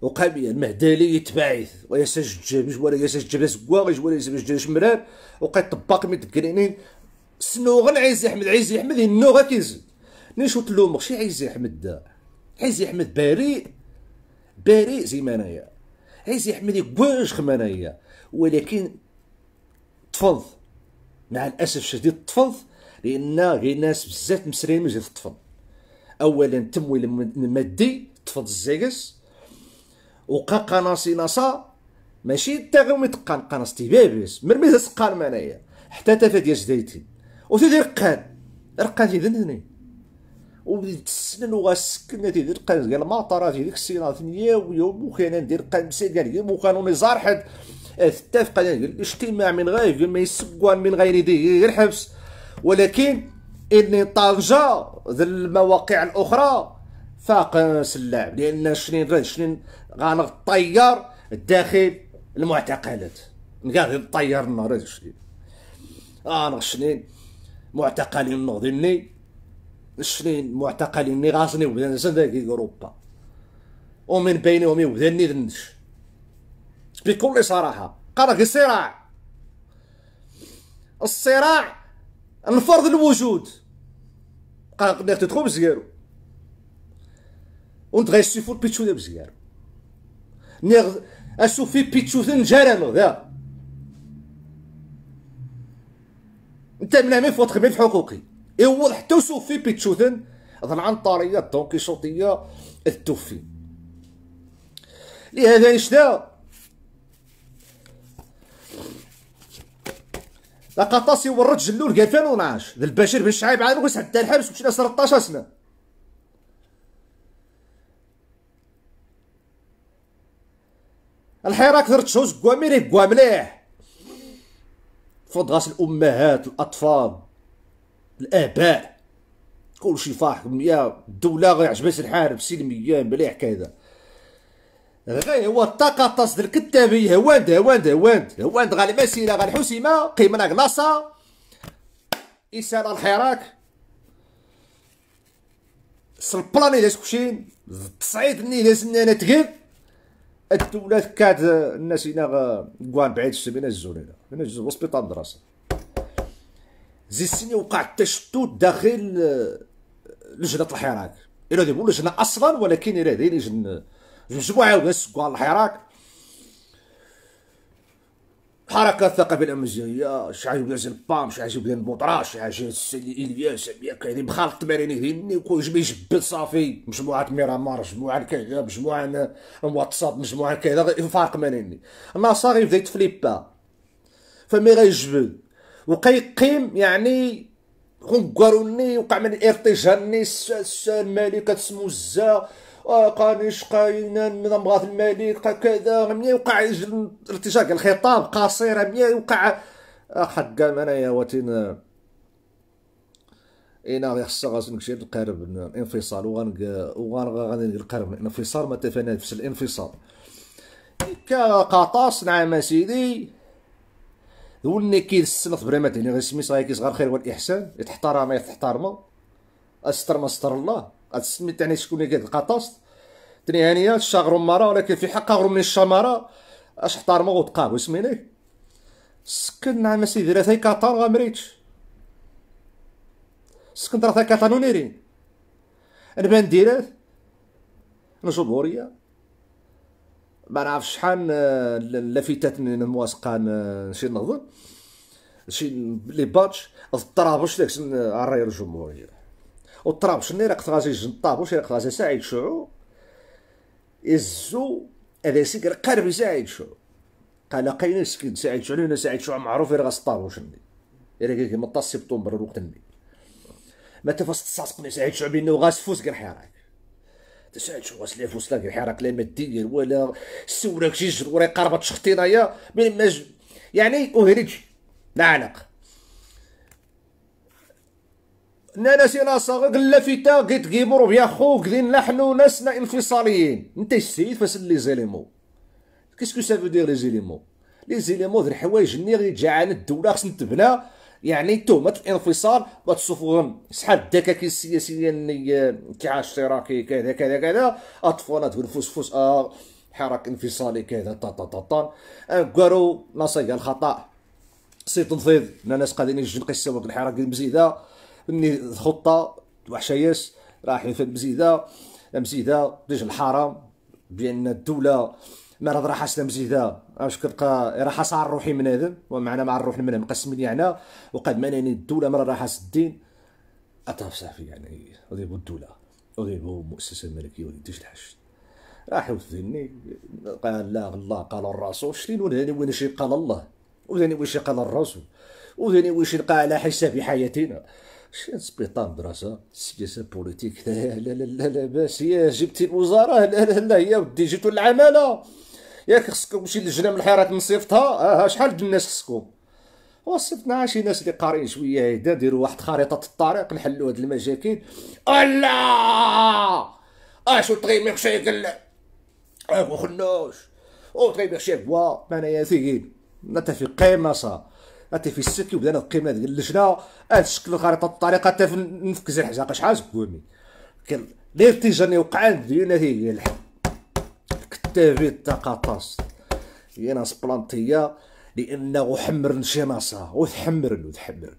Speaker 1: وقابيا المهدالي يتباعث ويساج جاب ولا يساج جاب زكوا ولا يساج جاب مراب وقيت طباق مي تكرينين سنوغن عيزي احمد عيزي احمد ينوغا كيزي نشوت لومغ شي عيزي احمد دا عيزي احمد بريء بريء زي انايا عايز يحمل كواش خم انايا ولكن تفض مع الاسف الشديد تفض لان غير ناس بزاف مسرين مزيان تفض اولا التمويل المادي تفض الزيكس وقا قناصي ناصا ماشي تا غير متقان قناص تيبابس مرمي تسقان مانايا حتى تفاد يا زدايتي وتدير قاد رقاد اذن هني وبديت تسنن وغسكن ديال قال ما المطرات ديك السينات يوم ويوم وكان ندير قنسه قال يوم وكانوا نزار حد اتفق آه، الاجتماع من غير ما يسقوان من غير دي الحبس ولكن ان طنجه ذي المواقع الاخرى فاقنس اللاعب لان شنين شنين غنطير داخل المعتقلات نقاعد نطير النهار شنين اه شنين معتقلين نغضني الشفلين معتقلين اللي غاصني نزل ذاك اوروبا ومن بينهم يبدا دنش بكل صراحه قالك الصراع الصراع الفرض الوجود قال قدر تدخل بزيارو وانت غيسيفو البيتشو دا بزيارو نيغ في بيتشو جارانو ذا انت من عمي فوتخ في حقوقي يوض حتى وصوفي بيتشوثن ظنعنطريه الدونكيشوطيه التوفي لهذا يشدا لقطاسي ورد جلول 2012 ذا البشير بن شعيب عام غير حتى الحبس مشينا 13 سنه الحراك درت شوز كوا كوا مليح فوض غاس الامهات الاطفال الاباء كلشي فاحكم يا الدوله غيعجبهاش الحارب سلميه مليح كذا غير هو التقاطس ديال الكتابي هواند هواند هواند هواند غا المسيله غا الحسيمه قيمنا كلاصه إسالة الحراك سلبلاني داز كوشين التصعيد ني داز انا تغيب الدولة كاد الناس هنا كوان بعيد الشبينة الزولينة هنا وسبيطال دراسة زيسيني وقع التشتت داخل آه، لجنه الحراك الى دابا لجنه اصلا ولكن الى هذه آه، لجنه مجموعه وسقوا على الحراك حركه الثقافه الامازيغيه شي حاجه بدات بام شي حاجه بلا بوطرا شي حاجه سيدي الياس كاين مخالط تمارين هني وجمع يجبد صافي مجموعه ميرامار مجموعه كذا مجموعه واتساب مجموعه كذا فارق مانيني الناصر بدا يتفليبا فمي غيجبد وكيقيم يعني غنكروني وقع من الارتجاني الملكة الزا آه، قانيش قاينا من مغاث الملك كذا مية وقع ارتجاج الخطاب قصيرة مية وقع حق آه، انايا واتين اينا خصها غنمشي للقارب الانفصال وغنغ ندير القارب الانفصال ما تفنى نفس الانفصال كقطاس نعم سيدي ولنا كيسلط بلا ما تهني غير سميت غير كيصغر خير والاحسان يتحترم ما استر ما استر الله تسمي تاني شكون اللي القطاست تني هانيه الشاغر مرا ولكن في حق غرم من الشمره اش احترم وتقاه وسميني سكن نعم سيدي راه كاطار غامريتش سكن راه نيري انا بان ديرات الجمهوريه ما نعرف شحال آه، لافتات مواسقان آه، شي نهضر شي لي باتش الطرابش داك الراي الجمهوريه والطرابش اللي راك تغازي يجن الطابوش راك تغازي سعيد شعو يزو هذا سيكر قرب سعيد شعو قال قاين سكين سعيد شعو لان سعيد شعو معروف غا الطابوش اللي الا كيما مطاس سبتمبر الوقت اللي ما تفاس تصاصقني سعيد شعو بانه غاز فوس كرحي راك شو غسلي في وسلاف الحراك لا ماديا ولا سوراك شي جروري قربت شختينايا من يعني اهرج لا علاقه نانا سينا صغير قلا فيتا قيت كيبور بيا خو كدين نحن لسنا انفصاليين انت السيد فاس لي زيليمو كيسكو سافو دير لي زيليمو لي زيليمو ذي الحوايج اللي غير جعلت الدوله خصنا تبنى يعني تهمه الانفصال وتصفهم شحال الدكاكين اللي الكعاش آه، اشتراكي كذا كذا كذا اطفال تقول فوس فوس آه حراك انفصالي كذا طا طا طا طا آه، قالوا نصيحه الخطا سي تنفيض الناس قاعدين يجوا القصه وقت الحراك المزيده مني الخطه وحشايس راح في المزيده المزيده رجل الحرام بان الدوله ما راه راح اسلم زيدا اش كتبقى راح صار روحي من هذا ومعنا مع الروح من مقسمين يعني وقد مناني الدوله مرة راح الدين اطاف صافي يعني يبو الدوله اضيبوا المؤسسه الملكيه ديش الحش راح ذهني قال لا الله قال الرسول شنو وداني وين شي قال الله وداني وين شي قال الرسول وداني وين شي على حساب حياتنا شي سبيطان دراسه سياسه بوليتيك لا لا لا لا باس يا جبتي الوزاره لا لا لا يا ودي جبتو العماله ياك خصكم تمشي لجنه من الحيرات نصيفطها آه، ها شحال د الناس خصكم وصفتنا شي ناس اللي قارين شويه هيدا ديروا واحد خريطه الطريق نحلوا هاد المشاكل الا اشو آه، تغيمي قال ابو آه، خنوش او تغيمي خشيك وا مانا يا ثقيل نتا في قيمه صا نتا في السكي وبدانا القيمه ديال اللجنه هاد الشكل خريطه الطريق حتى نفكز الحجاقه شحال زكومي كان اللي جاني وقعان هنا هي الحل استفدت قطاس هي ناس بلانتيه لانه حمرن شي ناسا وتحمر وتحمرن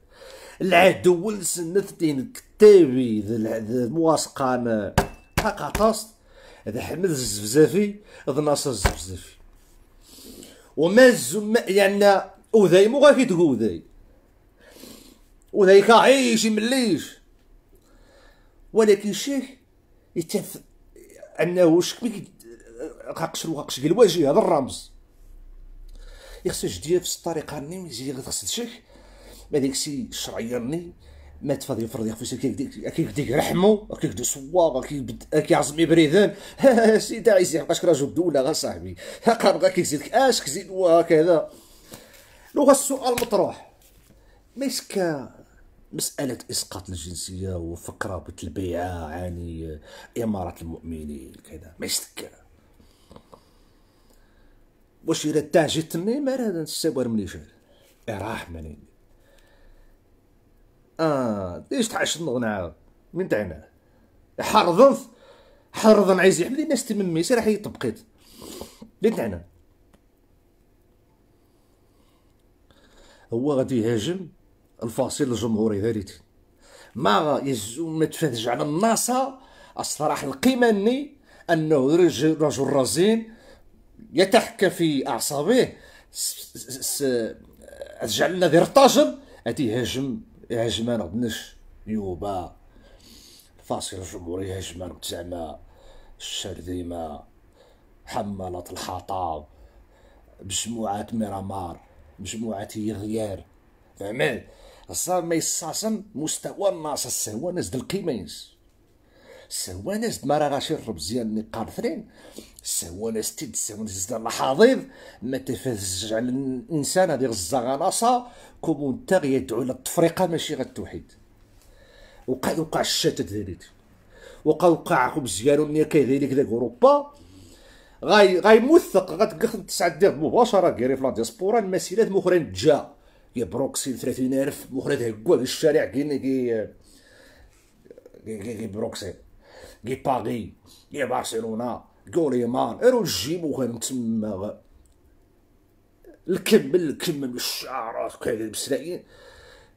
Speaker 1: العدو لسنت دين كتابي ذا مواثقان قطاس هذا حمد الزفزافي هذا ناس الزفزافي وما الزم يعني وذاي مو غاكي تقول وذاي وذاي كعيش مليش ولكن شيخ يتف انه شكون غاقش الواقش ديال الواجهه هذا الرمز يخصو جديه في الطريقه ني مزيان غتغسلشك ما داكشي الشرعيه ني ما تفضي يفرض يخفش كيكديك رحمو كيكدي صواغ كيعزم يبريدان سي تاع يزيح بقاش راجل الدوله غا صاحبي قرضا كيزيدك اش كزيد وهكذا لو السؤال مطروح مسك مسألة إسقاط الجنسية وفكرة بتلبيعة عن يعني إمارة المؤمنين كذا مسك واش إلا تعجتني ما راه نستوار مني جال إراح مني آه ديش تحش نغنى من تعنا حرضن حرضن عايز يحمل الناس تممي سي راح يطبقيت لين تعنا هو غادي يهاجم الفصيل الجمهوري هاريتي ما يزو ما تفادش على الناصه الصراحه القيمه اني انه رجل رجل رزين يتحكم في اعصابه جعل الذي يرتجم غادي هجم هجم انا بنش يوبا الفاصل الجمهوري هجم انا زعما الشرذيمة حمالة الحطاب مجموعة ميرامار مجموعة يغيار فهمت الصار ما يستعصم مستوى الناس السهوة نزد القيمة ينس سوانس دمارا غاشي الرب زيان نقار ثرين سوانس تيد سوانس زدان الحضيض ما تفزج على الانسان هادي غزا غلاصا كومون تاغ يدعو للتفريقة ماشي غا التوحيد وقع وقع الشتات ذلك وقع وقع مزيان ونيا كيدير ذاك اوروبا غاي غيموثق غتقخد تسعة ديال مباشرة كيري في لا ديسبورا المسيرات مخرين جا يا بروكسي 30000 مخرين هكوا في الشارع كي كي كي بروكسي كي باغي كي برشلونه غوريمان ارو جيبو كان تما الكم كمل الشعرات كذا بسلاين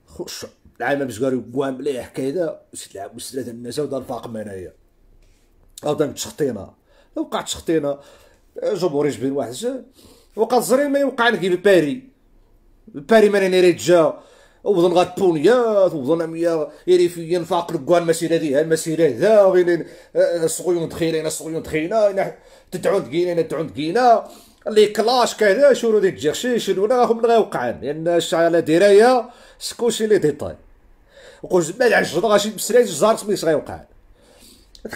Speaker 1: خش العام بزقاري قوام مليح كذا تلعب وسلات الناس ودار فاق منايا هادا تشخطينا وقع تشخطينا جمهور بين واحد وقع زرين ما يوقع لك باري باري ماني ريت جا وظن غاتبونيات وظن اميا يريفيين فاقل كوان المسيره ها المسيره ذا غير الصغيون آه، دخيلين الصغيون دخينا تدعون دقينا تدعون دقينا لي كلاش كذا شنو ديك جيرشي شنو راهم اللي غيوقعن لان الشعله درايه سكوشي لي ديطاي وقلت جبال على الجدر غاشي بسلايس الجزار سميت غيوقعن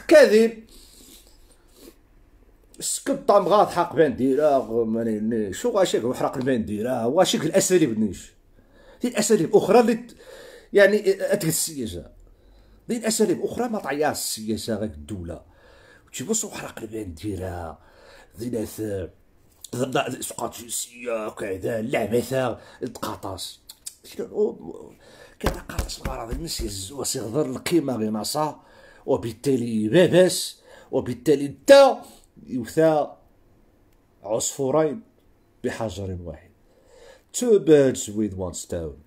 Speaker 1: كذي سكت طام غاض حق بان ماني شو غاشيك وحرق البان ديرا واشيك الاساليب نيش دي اساليب اخرى اللي يعني آه، اتقد السياسه دي اساليب اخرى ما طعياش السياسه غير الدوله تيبصوا حرق البان ديالها ضد الاسقاط آه، جنسيه وكذا لعبثه تقاطاس كذا قاطاس الغرض الناس يهزوا سيهضر القيمه غير ناصا وبالتالي باباس وبالتالي انت يوثى عصفورين بحجر واحد two birds with one stone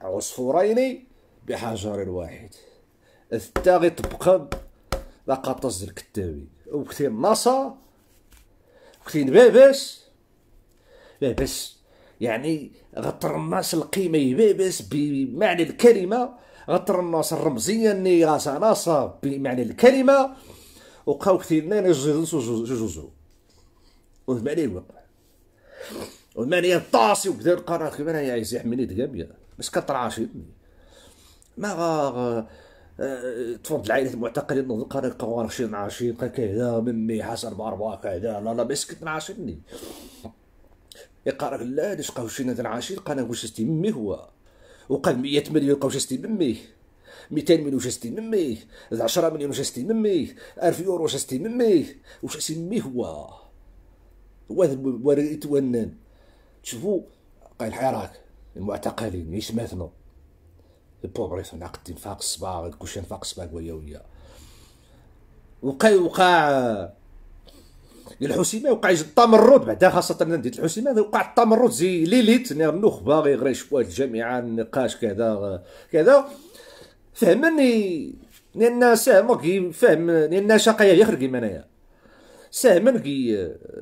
Speaker 1: عصفورين بحجر واحد الثاغي طبقب لقطز الكتاوي وكثير ناصا وكثير بابس بابس يعني الناس القيمه بابس بمعنى الكلمه الناس الرمزيه اني غاسا ناصا بمعنى الكلمه وقاو كثير نين جوج جوزو جوج وهما عليه الوقت والمانيا طاسي وكذا القرار كيما انا عايز يحملني تقام بس كطرعاش ما غا آه، تفضل العائلة المعتقلين نوض القرار قوار شين عشين كذا مني حسن باربا كذا لا لا بس كنت نعاشرني يقارك لا ليش قاو شي تنعاشر قانا واش استي مي هو وقال 100 مليون لقاو شستي مي 200 مليون واش مي 10 مليون واش مي 1000 يورو واش مي واش مي هو ونان تشوفوا قايل الحراك المعتقلين يسماتنا البوبريس ناقد انفاق الصباغ كلشي انفاق الصباغ ويا ويا وقع وقع الحسيمه وقع التمرد بعدا خاصه ديت الحسيمه وقع التمرد زي ليليت النخبه غير غير شويه الجامعه النقاش كذا كذا فهمني لان سامك فهم لان شقيه يخرج من انايا ساهمن كي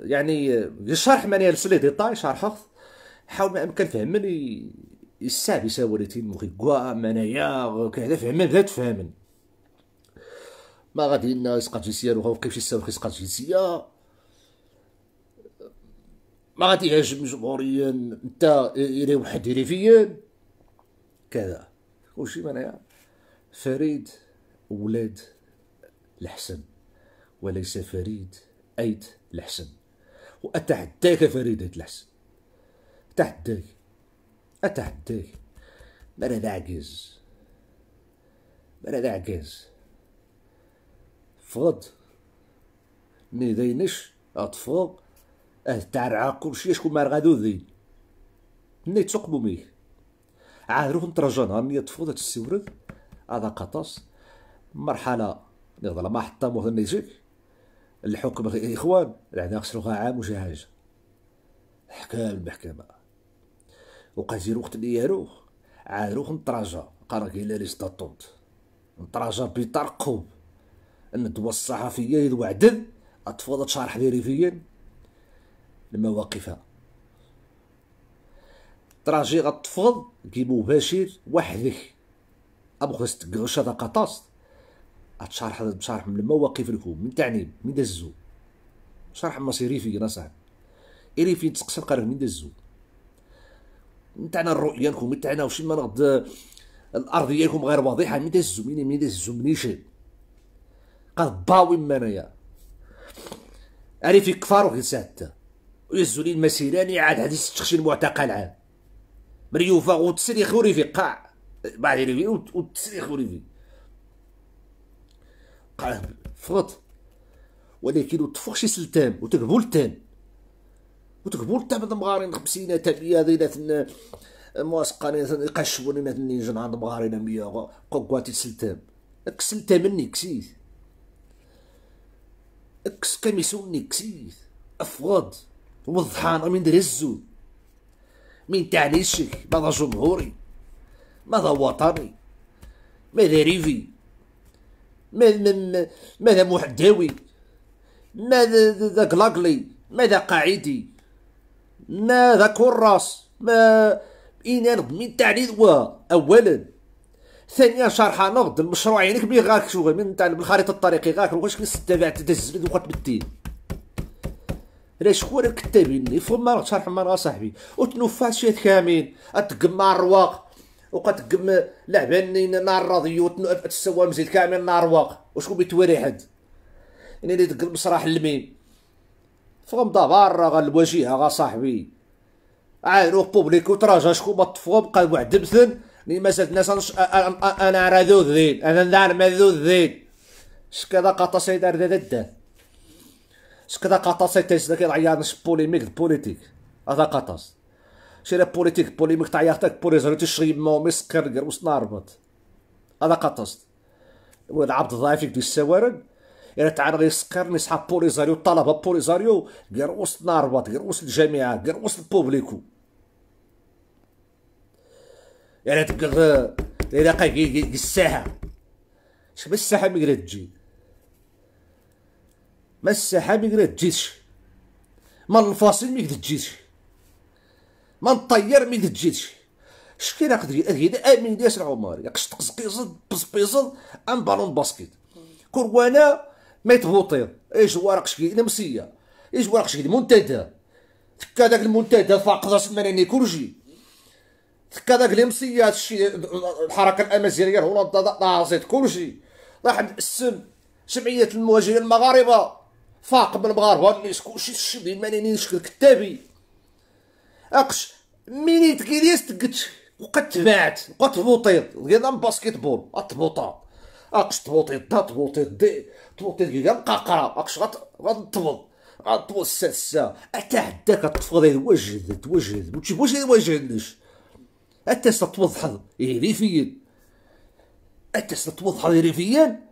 Speaker 1: يعني الشرح ماني يلس لي ديطاي شرحه حاول ما امكن فهمن يساعد يساوريتين مخي كوا منايا كذا فهمن بدا تفهمن ما غادي لنا يسقط جنسية وغاو كيفاش يساوي يسقط جنسية ما غادي يعجب جمهوريا نتا يري واحد فيا كذا كلشي منايا فريد ولاد الحسن وليس فريد أيت الحسن وأتحداك فريدة الحسن أتحداك أتحداك مانا ذا عكاز مانا ذا عكاز فرض ني ذينش أطفو أه كل كلشي شكون ما غادو ذين ني تسقمو ميه عاد روح نترجان هاني تفوض تسيورد هذا قطاس مرحله ما حتى يجيك الحكم الإخوان العدا خسروها عام وشي حاجة حكام المحكمة وقال الوقت اللي ديالو عارو نتراجع قرا قال لي سطاطونت نتراجع بترقب الندوة الصحفيه اذ وعدد اتفضل شرح ريفيا المواقف تراجي غتفض كي مباشر وحدك ابغى ستقرش هذا قطاست تشرح تشرح من المواقف لكم من تعني من دزو شرح مصيري في صاحبي إلي في تسقس القرار من دزو نتاعنا الرؤية لكم نتاعنا واش ما نغد الأرضية لكم غير واضحة من دزو من من دزو منيشي قال باوي ما انايا أري في كفار وغير سادة ويزولي المسيراني عاد هادي تخشي المعتقل عام مريوفا وتسريخ وريفي قاع بعد يريفي وتسريخ وريفي قعه فغط ولكن شي سلتان وتقبو لتان وتقبو لتان هاد المغارين خمسينات هذه مواسقانين قشونين هاد النينجن عند مغارين ميا قواتي سلتان كسلتان مني كسيت اكس كاميسوني كسيت افغض وضحان من درزو من تعنيشك ماذا جمهوري ماذا وطني ماذا ريفي ماذا ماذا محداوي ماذا ذا قلاقلي ماذا قاعدي ماذا كراس ما إنا من تعريض أولا ثانيا شرح نقد المشروع عينك بلي غاك شو من تاع بالخريطه الطريقي غاك واش كنستبع تدز وقت بالدين لا شكون راك كتابيني فما شرح مرة صاحبي وتنفاس شي كامل اتقمع الرواق وقد قم لعبان نار راضيو تسوى مزيد كامل نار واق وشكون بيتواري حد يعني اللي تقم صراح الميم فهم دابار غا الواجهه غا صاحبي عايرو بوبليك وتراجع شكون ما طفوهم قال واحد مثل اللي مازال الناس انا راه ذو الذين انا نار ما ذو الذين شكدا قطا سيد ذا ذدا شكدا قطا سيدار كيعيط بوليميك بوليتيك هذا قطاس شي بوليتيك بوليميك تاع يارتك بوليزون تشري ما مسكرقر وسناربط هذا قطست عبد ضعيف يدي السوارد الى تعال غير سكرني صحاب بوليزاريو الطلبة بوليزاريو كير وسط ناربط وسط الجامعة كير وسط البوبليكو يعني تبقى إلا قا الساحة شبه الساحة مقرا تجي ما الساحة مقرا تجيش ما الفاصل مقرا تجيش ما نطير من تجيتش شكينا قد هدا امين آه، دياس العمري قشط قزقيزد بزبيزد ام بالون باسكيت كروانا ما يتبوطير ايش ورق شكي نمسيه ايش ورق شكي منتدى تكا داك المنتدى فاقد سمانيني كلشي تكا داك المسية هادشي الحركه الامازيغيه الهولندا ناصيت كلشي راح نقسم جمعيه المواجهه المغاربه فاق من المغاربه كلشي الشبي المانيني شكل كتابي اقش منين تكيليس تقت وقد تبعت وقد تبوطيط لقينا بول التبوطا اقش تبوطيط دا تبوطيط دي تبوطيط كيكا مقاقرا اقش غتطبط غتطبط الساسة اتا حدا كتفضي توجد وجهد واش وجهد وجهدش اتا ستوضح ريفيا اتا ستوضح ريفيا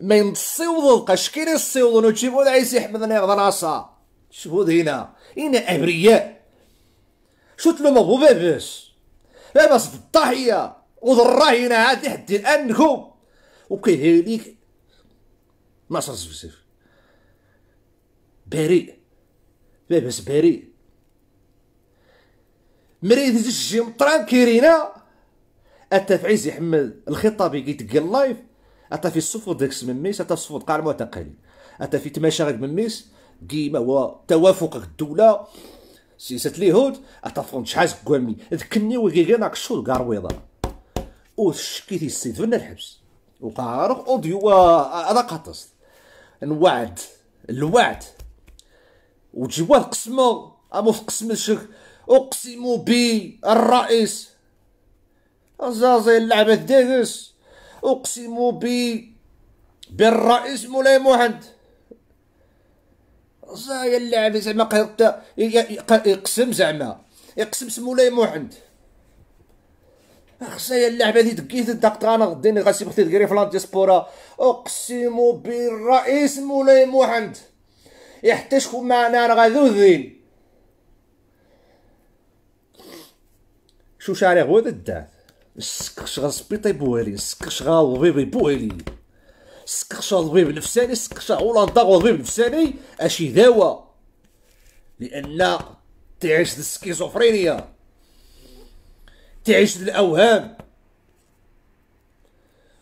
Speaker 1: ما ينصيوضو قاش كاين يصيوضو نجيبو لعيسي احمد نيغ راسا شوفو هنا هنا ابرياء شفت لهم ابو باباس لاباس الضحيه وضراهينا عاد حد الان نكم وكيهاليك ما بريء لاباس بريء مريض الجيم طران كيرينا اتى في عز يحمل الخطابي كيتقى لايف اتى في الصفوت داك من ميس اتا في الصفوت قاع المعتقلين اتا في تماشى من ميس كيما هو توافق الدوله سياسة اليهود اتفون شحال كوامي غير وكيكا ناقشو او شكيتي السيد فن الحبس وقارق أوديو أنا قاطست نوعد الوعد وتجيبوه القسمو أمو في قسم الشك أقسم بي الرئيس زازي اللعبة داكس أقسم بي بالرئيس مولاي محمد اللاعب زعما يقسم زعما يقسم سمولاي محمد خصايا اللاعب هذه دقيت الدقت انا غدي غاسي بختي تقري في سبورا اقسم بالرئيس مولاي محمد يحتاج شكون معنا انا غادو الدين شو شاري غوذ الدات سكش غا سبيطي بوالي سكش غا البيبي بوالي سكخشا طبيب نفساني سكخشا هولندا طبيب نفساني اشي داوى لان تعيش السكيزوفرينيا تعيش الاوهام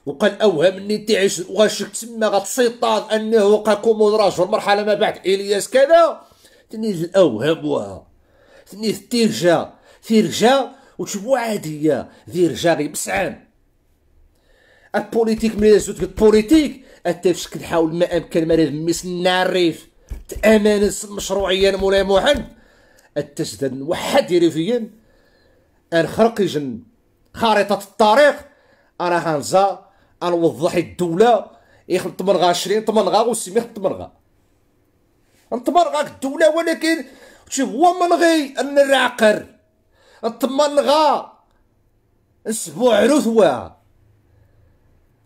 Speaker 1: وقال اوهام اني تعيش واش تما غتسيطر انه كومود راجل مرحله ما بعد الياس كذا تني الاوهام وها تني تيرجا تيرجا وتبو عاديه ذي رجا غير بسعان البوليتيك ملي زوج البوليتيك انت باش كنحاول ما امكن ما نذمس الريف تامن مشروعيا مولاي محمد التجدد نوحد ريفيا الخرق جن خريطه الطريق انا هنزا نوضح الدوله يخدم طمرغا 20 طمرغا وسميح طمرغا نطمرغاك الدوله ولكن شوف هو ملغي ان العقر نطمرغا اسبوع رثوه واعر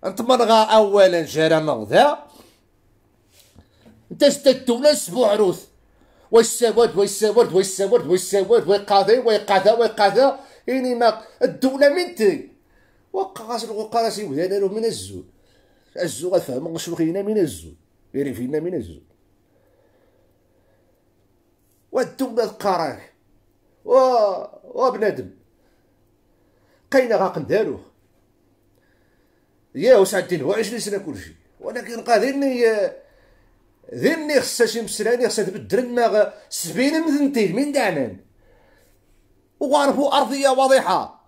Speaker 1: نتمرغا اولا جرى غدا انت سابرد واش سابرد والسواد قاضي والسواد ويقاضي ويقاضى ويقاضى اني ما الدولة من تي وقاس القراس وذلالو من الزول الزول فهم غشو غينا من الزول يري فينا من الزول والدولة القرار و وبنادم قينا غاق نداروه يا وسع الدين هو عشرين سنه كلشي ولكن قا آه، ذني خصا خصها شي مسراني خصها تبدل لنا من مثنتين من دعنان وغنفو ارضيه واضحه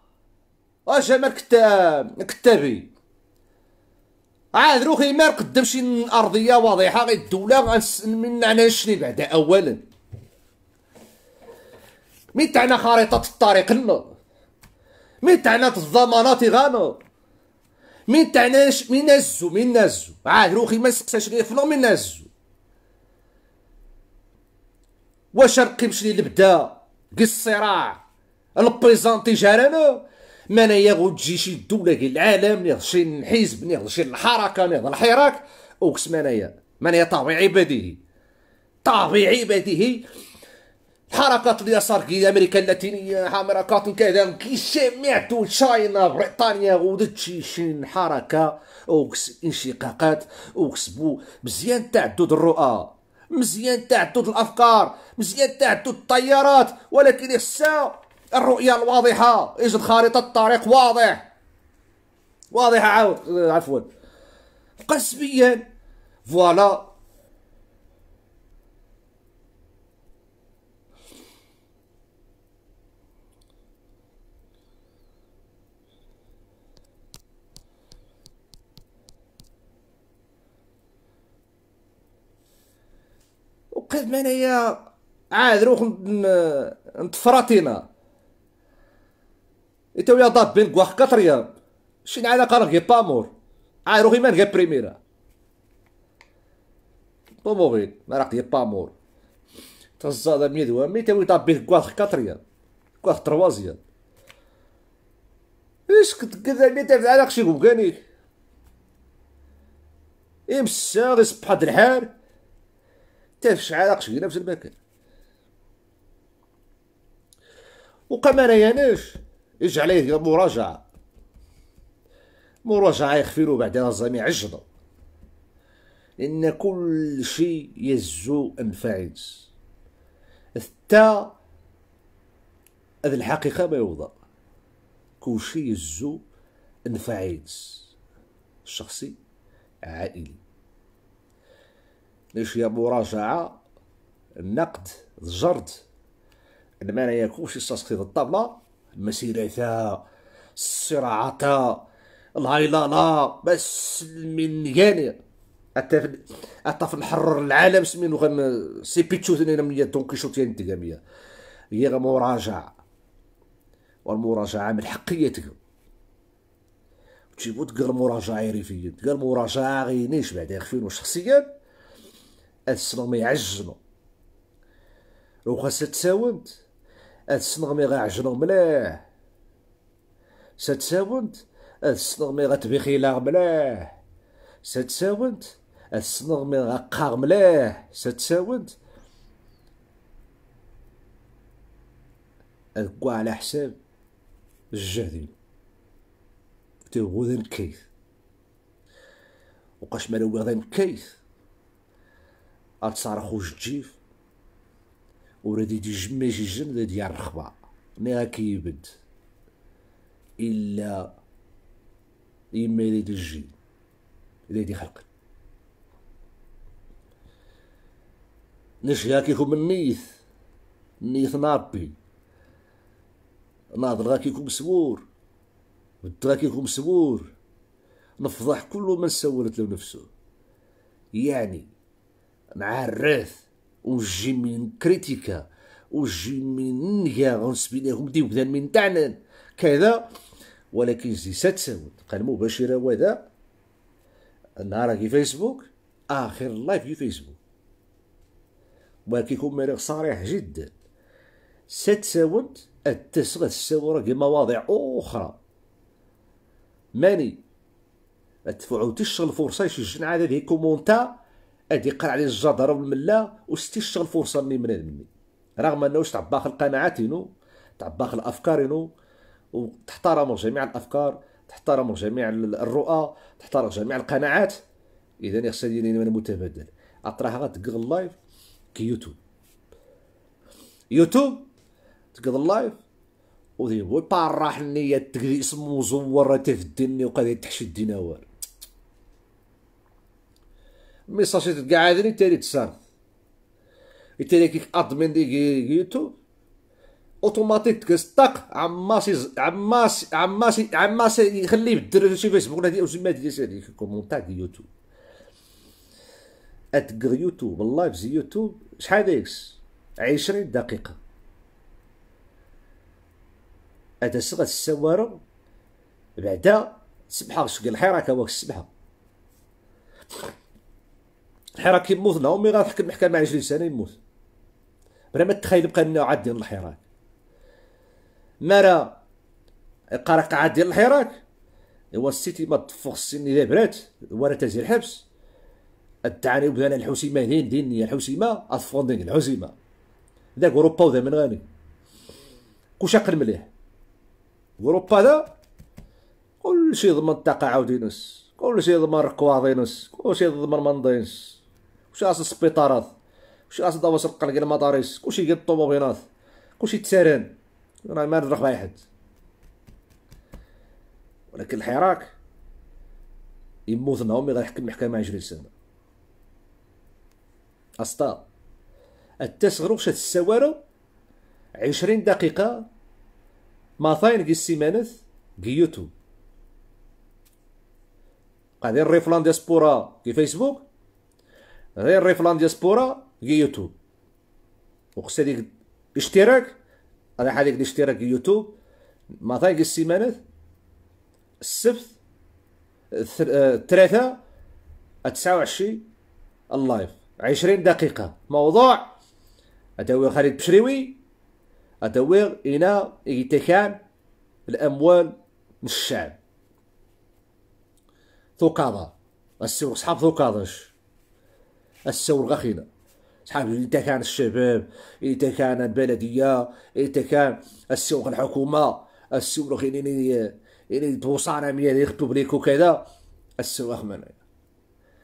Speaker 1: واش ما كتاب كتابي عاد روخي ما قدم شي ارضيه واضحه غير الدوله من على شني بعدا اولا مين تاعنا خريطه الطريق لنا مين تاعنا الضمانات غانا مين تعناش مين نزو مين نزو عاد روخي ما سقساش غير فلو مين نزو واش رقي مشري لبدا كي الصراع البريزونتي جارانا ما انايا غتجي شي دوله ديال العالم نيض شي الحزب نيض شي الحركه نيض الحراك أو ما انايا ما طبيعي بديهي طبيعي بديهي حركات كي امريكا اللاتينية حركات كذا كي سمعتو تشاينا بريطانيا ودتشي شي حركة وكس انشقاقات وكسبو مزيان تعدد الرؤى مزيان تعدد الأفكار مزيان تعدد التيارات ولكن إحسا الرؤية الواضحة يوجد خارطة الطريق واضح واضحة عاود عفوا قسميا فوالا بقيت معناها عاد روح نتفراتينا إتا ويا ضاب بين كواخ كاتريام شين على قرن غي بامور عاد روحي مان غي بريميرا طوموبيل ما راقي بامور تزاد مية مي تا وي ضاب بين كواخ كاتريام كواخ تروازيام إيش كنت كذا اللي تعرف على قشي قبقاني امسا غي صبحة الحار حتى في الشعالة قشينا في المكان وكما نياناش يجعل يدير مراجعة مراجعة يخفيلو بعدها الزميع عجضو لأن كل شيء يزو أنفعد حتى هذه الحقيقة ما يوضع كل شيء يزو أنفعد شخصي عائلي ليش هي مراجعه النقد الجرد المعنى يكونش في الطبله المسيرات الصراعات الهايلالا بس من يعني اتف اتف نحرر العالم سمينو غن سي بيتشو ثنين من دون كيشوت يعني تقامية هي مراجعة والمراجعة من حقيتك تجيبو تقال مراجعة ريفية تقال مراجعة غينيش بعدا يخفينو شخصيا هاد الصنغمي يعجنو وخاص تساومت هاد الصنغمي غيعجنو ملاه ستساومت هاد الصنغمي غتبخيلا مليح ستساومت هاد الصنغمي غقار مليح ستساومت هاد على حساب الجهد تيغوذن كيث وقاش ما لو غادا نكيث اتصارخ جيف وردي دي جمي جيجن ديال الرخبة ني كيبد إلا إما إلا دي جي دي دي خلق نشيا كيكم النيث النيث نابي ناضر كوم سبور ودرا كوم سبور نفضح كل من سولت له نفسه يعني مع الرعف وجي من كريتيكا وجي من نيا غنسبي لهم دي بدا من تعنان كذا ولكن زي ستساوت قال مباشرة وذا نهار في فيسبوك آخر لايف في فيسبوك ولكن يكون مبالغ صريح جدا ستساوت التسغى السورة مواضيع أخرى ماني تشغل الفرصة يشجن على هي كومونتا ادي قال عليه الجدر والملا الشغل فرصه مني من مني رغم انه واش تعباخ ينو تعباخ ينو وتحترم جميع الافكار تحترم جميع الرؤى تحترم جميع القناعات اذا خصنا انا متبادل اطرح تقض اللايف كي يوتيوب تقض اللايف وذي راح النية تقضي اسمه مزورة تفدني وقد تحشد دينا والو ميساج كاع عادني تالي تسام تاني كيك ادمين دي جيتو اوتوماتيك تكستق عماسي عماسي عماسي عماسي يخليه يبدل شي فيسبوك هادي وسمات ديال شي كومونتار ديال يوتيوب اتقر يوتيوب اللايف زي يوتيوب شحال ديكس عشرين دقيقة هذا سبعة السوارة بعدا سبحة شكل الحراك واك سبحة الحراك يموت لا امي تحكم المحكمه مع 20 سنه يموت بلا ما تخيل بقى انه عاد ديال الحراك مرا قرق عاد ديال الحراك هو السيتي ما تفوق السن اذا برات وانا تزي الحبس التعاني الحسيمه هين دين دين الحسيمه الفوندين الحسيمه ذاك اوروبا وذا من غاني كوش اقل مليح اوروبا ذا كلشي ضمن التقاعدينوس عاودينوس كلشي ضمن ركواضينوس كلشي ضمن المنضينوس كلشي راس السبيطارات كلشي راس دابا القلق ديال المطاريس كلشي ديال الطوموبيلات كلشي تساران راه ما نربح واحد ولكن الحراك يموت نعومي غيحكم محكمة عشرين سنة أسطى التسغرو شات السوارو عشرين دقيقة ماثاين كي السيمانات كيوتو قاعدين ريفلان ديسبورا في فيسبوك غير ريفلان ديسبورا يوتيوب وخص هذيك اشتراك راح هذيك الاشتراك يوتيوب ما طايق السيمانات السبت الثلاثة تسعة وعشرين اللايف عشرين دقيقة موضوع أدوي خالد بشريوي أدوي إنا إيتيكان الأموال من الشعب ثقاضة السور صحاب ثقاضش السور غخينا صحاب إذا كان الشباب إذا كان البلدية إذا كان السوق الحكومة السوق يعني يعني توصانا مية يخطب ليك وكذا السور من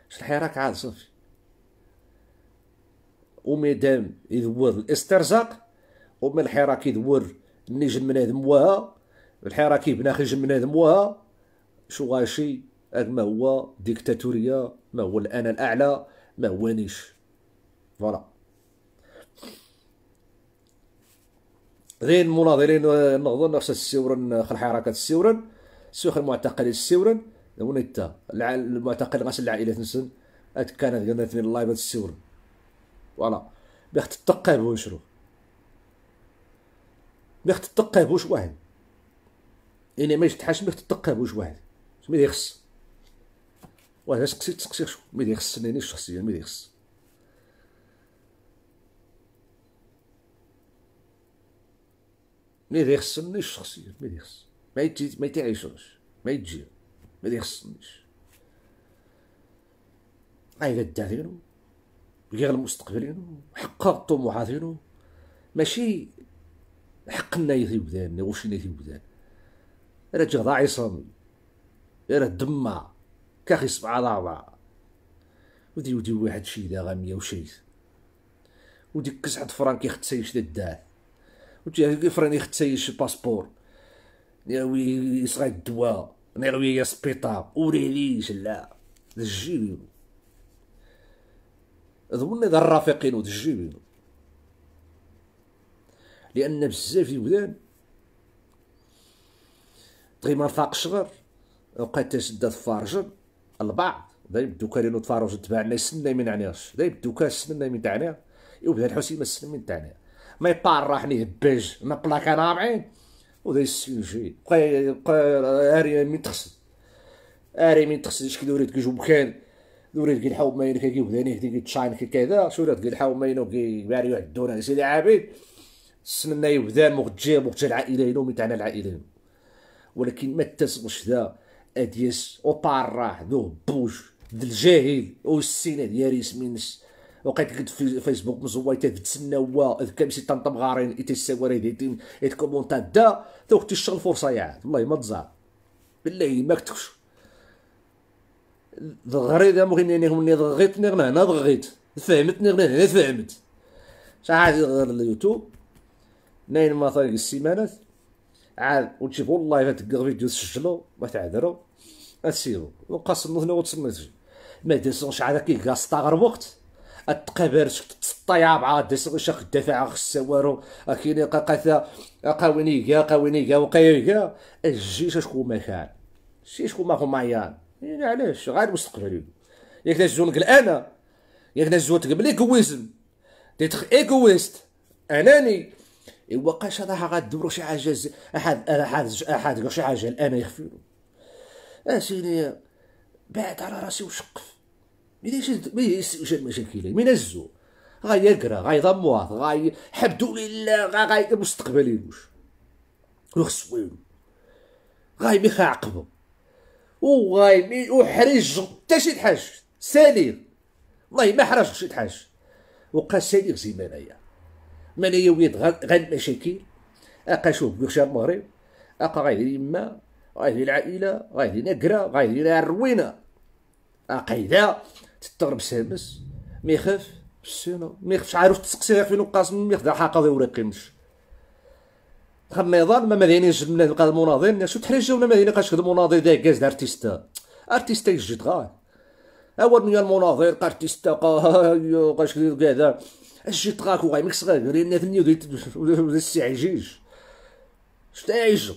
Speaker 1: شحال حراك عاد صافي وميدام يدور الاسترزاق ومن الحراك يدور نجم من هذا موها الحراك يبنى خرج من هذا موها شو غاشي ما هو ديكتاتورية ما هو الأنا الأعلى ما هوانيش فوالا غير المناضلين نظن نفس السورن خل حركات السورن سوخ المعتقل السورن ونتا المعتقل غاس العائلة نسن أت كانت قلنا في اللايف السورن فوالا بيخت التقاب وشرو بيخت التقاب وش واحد يعني ما يشتحش بيخت التقاب وش واحد شمي يخص واه سقسي تسقسي خصني ني شخصيا ما يخص ما خصني شخصيا ما خص ما يتي ما يتعيشوش ما يجي ما يخصنيش غير دارينو غير المستقبلينو حقق طموحاتينو ماشي حقنا يثيبدان واش يثيبدان راه تجي ضاعي صامي راه دمع كخصب عرابة ودي ودي واحد شي دا غامية وشيت وديك كسعة فرانك يختسيش دا الداث وتي فران يختسيش الباسبور ياوي يصغي الدواء نيروي يا سبيطار وريليش لا الجيبينو ضمن دا الرافقين ود الجيبينو لان بزاف يبدان تغي فاق شغر وقيت وقات تسدد فارجن البعض دا يبدوك لينو تفاروج تبعنا يسنى من عنياش دا يبدوك السنى من تاعنا يبدا إيوه، الحسين ما سنى من تاعنا ما يطار راح نهبج بلا انا معين ودا يسنجي بقى اري من تخسد اري من تخسد شكي دوريت كي جوبكان دوريت كي الحوب ماين كي بداني يعني كي تشاين كي كذا شو شورات كي الحوب ماين كي باريو عدونا سيدي عابد سنى يبدا مغتجي مغتجي العائلين ومن تاعنا العائلين ولكن ما تسقش ذا اديس وباراه ذو بوش د الجاهل أو والسينا ديالي سمينس وقيت قد في فيسبوك مزويت تسناوا اذ سي طنطم غارين يتساور يديتين كومونتا دا تو كنت الشغل فرصه يا والله ما تزار بالله ما كتكش دغري يا مغني اني غني ضغيتني غنا انا ضغيت فهمتني غنا هنا فهمت شحال غير اليوتيوب ناين ما طريق السيمانات عاد وتشوفوا والله فاتقغ فيديو تسجلو ما تعذروا اسيرو وقسم هنا وتسميتش ما ديسون شحال كي كاس غير وقت التقابر تسطيع مع ديسون شاك الدفاع خص والو كاين قاقثا قاويني كا قاويني كا وقاي كا الجيش شكون ما كان شي شكون ما هو معيان يعني علاش غير المستقبل ياك زونك الان ياك زونك قبل ايكويزم تيتخ ايكويست اناني إوا قاش راه غادور شي حاجه احد احد احد شي حاجه الان يخفيو اسيني بعد على راسي وشقف ما يديرش مشاكل من الزو غيقرا غيضموات غاي حبدو لله غي المستقبل يدوش وخص والو غاي ميخا عقبه وغاي مي وحرج حتى شي تحاج سالير والله ما حرج شي تحاج وقا سالير زي ما انايا ما انايا ويد غا المشاكل اقا شوف بيخشى المغرب اقا غير يما غيدير العائله غيدير كرا غيدير الروينه عقيده تضرب سامس ما يخاف السنه ما يخافش عارف تسقسي فين وقاسم ما يخدع حقا ذي ورقيمش خميضان ما مدينيش من القاد المناضل شو تحريش ولا مدينة قاش خدم مناظر داك كاز ارتيستا ارتيستا يجد غاي اول من المناظر ارتيستا قا قاش كذا جيت غاك وغاي مكس غير الناس اللي عجيج شتا يعيشو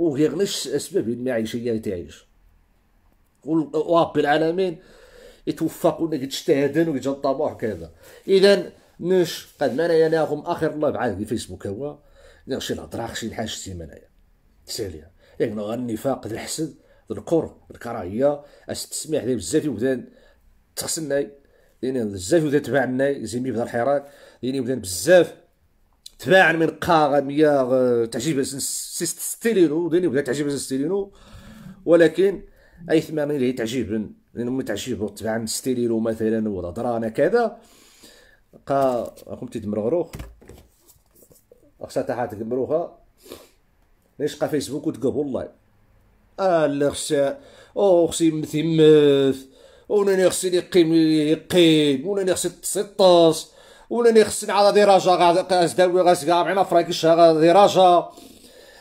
Speaker 1: وغيرناش اسباب المعيشيه اللي تعيش ورب العالمين يتوفق انك تجتهد ويجا الطموح كذا اذا نش قد ما ناغم اخر الله بعاد في فيسبوك هو شي الهضره شي شتي سيمانيه ساليه لكن النفاق الحسد الكره الكراهيه اش تسمع لي بزاف وبدا تخسناي لان يعني بزاف وبدا تبعناي زيمي بدا الحراك لان يعني بزاف تباعا من قاغة مياه تعجب ستيلينو ديني بدا تعجب ستيلينو ولكن اي من اللي لانه لانهم تعجب تباعا ستيلينو مثلا ولا درانا كذا قا راكم تمرغروخ خصها تحت تمروخا ليش قا فيسبوك وتقبل والله اه خصها او خصي مثي مث وناني خصني يقيم يقيم ونا خصي تسطاش ولا خصني على دراجة غازداوي داوي غاز كاع معنا فرانكش دراجة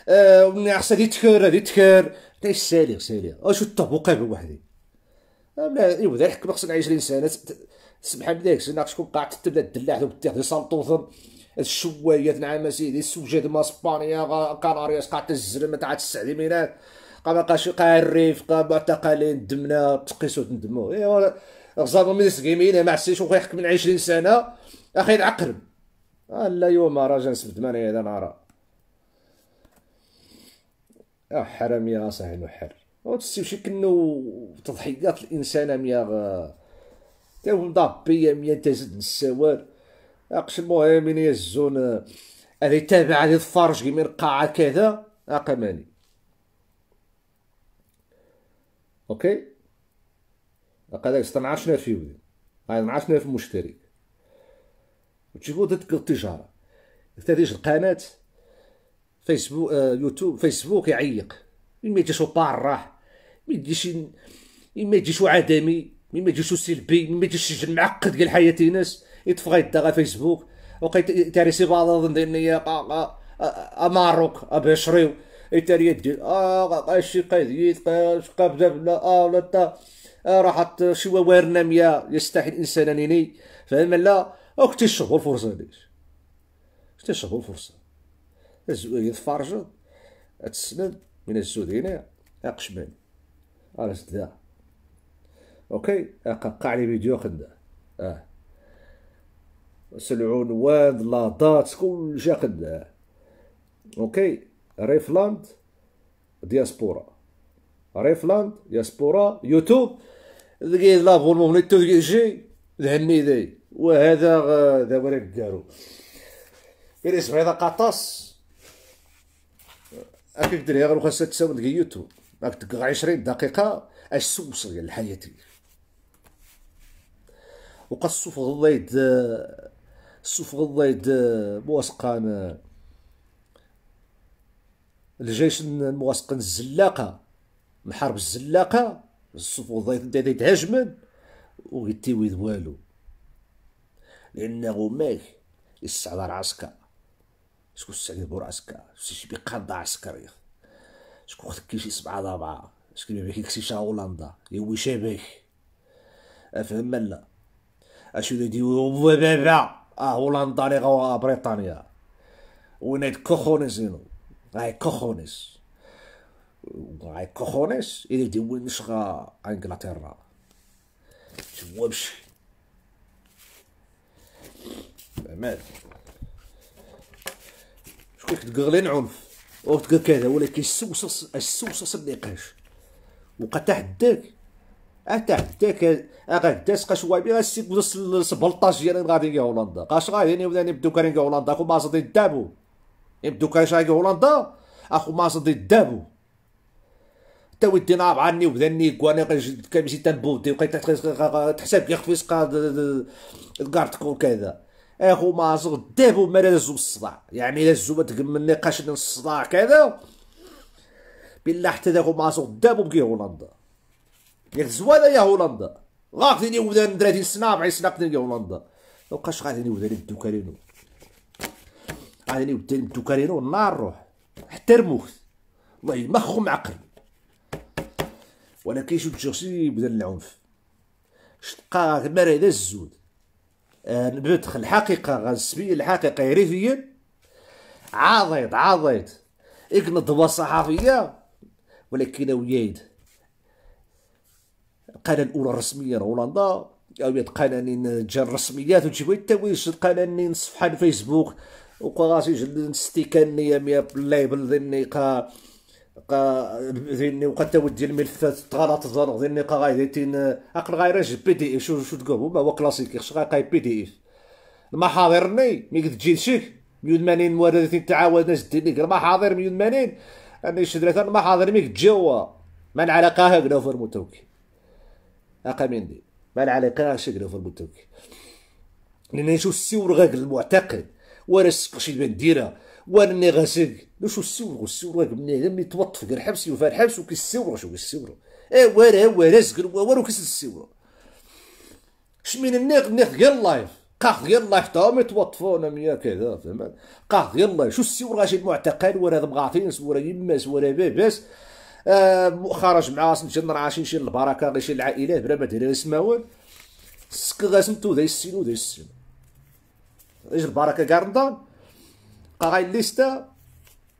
Speaker 1: آه، ولا خصني دي تكر دي تكر تاي طيب، سالي سالي اش الطبقة بوحدي آه، لا ايوا ذا الحكم خصنا 20 سنة سمح بذلك سنا شكون قاع تبدا الدلاح وتاع دي سانطوثم الشوايات نعم اسيدي السوجات ما اسبانيا كاناريا قاع تزرم تاع السعدي ميلاد قام قاش قاع الريف قام معتقلين دمنا تقيسو تندمو ايوا زعما من سكيمين ما عرفتش وخا يحكم من 20 سنه اخي العقرب لا يوم راجل نسبت ماني هذا نهار اه حرامية اصاحبي نحر شي كنو تضحيات الانسان ميا تا مضبية ميا تزد السوار اقش المهم من يزون هذه تابع هذه الفرج من قاعة كذا اقماني اوكي هذاك 12000 في ودي هاي في مشتري وتجيبوا ضد التجاره تاريخ القناه فيسبوك آه يوتيوب فيسبوك يعيق ما يجيش راح ما يجيش ما يجيش عدمي ما يجيش سلبي ما يجيش معقد ديال حياه الناس يتفغى يدا فيسبوك وقيت تاريسي بعض ظنني اماروك ابشريو تاري يدي اه اشي قايد قابدا بلا اه ولا آه، راحت شي ورنا ميا يستحي الانسان انيني فهم لا اختي الشهوه الفرصه ليش اختي الشهوه الفرصه الزوايا تفرجت تسند من السودينية اقشمان على سدا اوكي اققع لي فيديو خدا اه العنوان لاطات كلشي خداه اوكي ريفلاند دياسبورا ريفلاند دياسبورا يوتيوب لقيت لافونمون لي تو جي دهني ذي وهذا دابا ورق كارو إريس هذا قطاس أكيد دري غير خاصها تساوي يوتيوب راك تقرا 20 دقيقة اش سوس ديال الحياة ديالك وقد الصوف غضيد الصوف غضيد مواسقان الجيش المواسقان الزلاقة الحرب الزلاقة الصوف غضيد ديال يتهاجمن ويد والو لأنه ماله يسعد راسك شكون استعمار عسكر شكون قادة عسكري شكون خذ كيشي سبعة ضابعة شكون ما كيكسيش هولندا يوي شبه أفهم لا أشنو ديو بابا أه هولندا لي غوا بريطانيا هاد كوخونيس زينو غاي كوخونيس غاي كوخونيس إلي وين نشغى إنجلترا شو بشي مال شكون كتقغ لين عنف او وقت كذا ولا السوس السوسس النقاش وقا تحداك اتحداك تسقى شويه وابي غاسيك بلس البلطاج ديال غادي يا هولندا قاش غادي يعني بدو كان هولندا اخو ما صدي دابو يبدو كان شاي هولندا اخو ما صدي دابو تا ودي نعب عني وبداني كوانا كنمشي تنبودي وبقيت تحسب يخفيس قاد كارتكون كذا اخو مازغ داب وما لازو الصداع يعني ما تقم النقاش الصداع كذا بالله حتى داك مازغ داب وبقي هولندا ياك زوالا يا هولندا غاقتيني ودان 30 سنه 40 سنه قتلني هولندا لوقاش غاديني ودان الدوكارينو غاديني ودان الدوكارينو النار روح حتى رموت الله يمخهم معقل ولا كيشو تشيلسي بدا العنف شتقا مرة هذا الزود نبتخ الحقيقة غنسبي الحقيقة ريفيا عاضيت عاضيت إيك نضبة صحافية ولكن ويايد القناة الأولى الرسمية هولندا أو يد قنانين جا الرسميات وتجيبوا التويس قنانين صفحة الفيسبوك وقراسي جلد ستيكانية ميا بلايبل ذي قا ذيني وقت تودي الملفات تغلط الزرق ذيني قا غاي ديتين اقل غاي راجل بي دي اف شو شو تقول هما هو كلاسيكي خش غاي قاي بي دي اف المحاضرني قد تجي لشيك 180 موارد ذيتين تعاود ناس دينيك المحاضر 180 اني شدرات المحاضر ميك هو ما العلاقة هكذا اقا مين دي ما العلاقة هكذا فور متوكي لأن شو السيور غاك المعتقد ورا بان ديرها ورني غسق شو السور السور هنا من يتوطف في الحبس يوفى الحبس وكيسور شو كيسور اي ورا ورا سكر ورا كيسور شمين النيق اللايف غير ديال اللايف تا لايف تاهم يتوطفون ميا كذا فهمت قاخذ ديال اللايف شو السور غاشي المعتقل ورا مغاطين ورا يماس ورا باباس آه، خرج مع سنجن راشي شي البركه غير شي العائلات بلا ما داير سماوان سك تو ذا السين وذا السين ايش البركه كاع بقى غير ليستا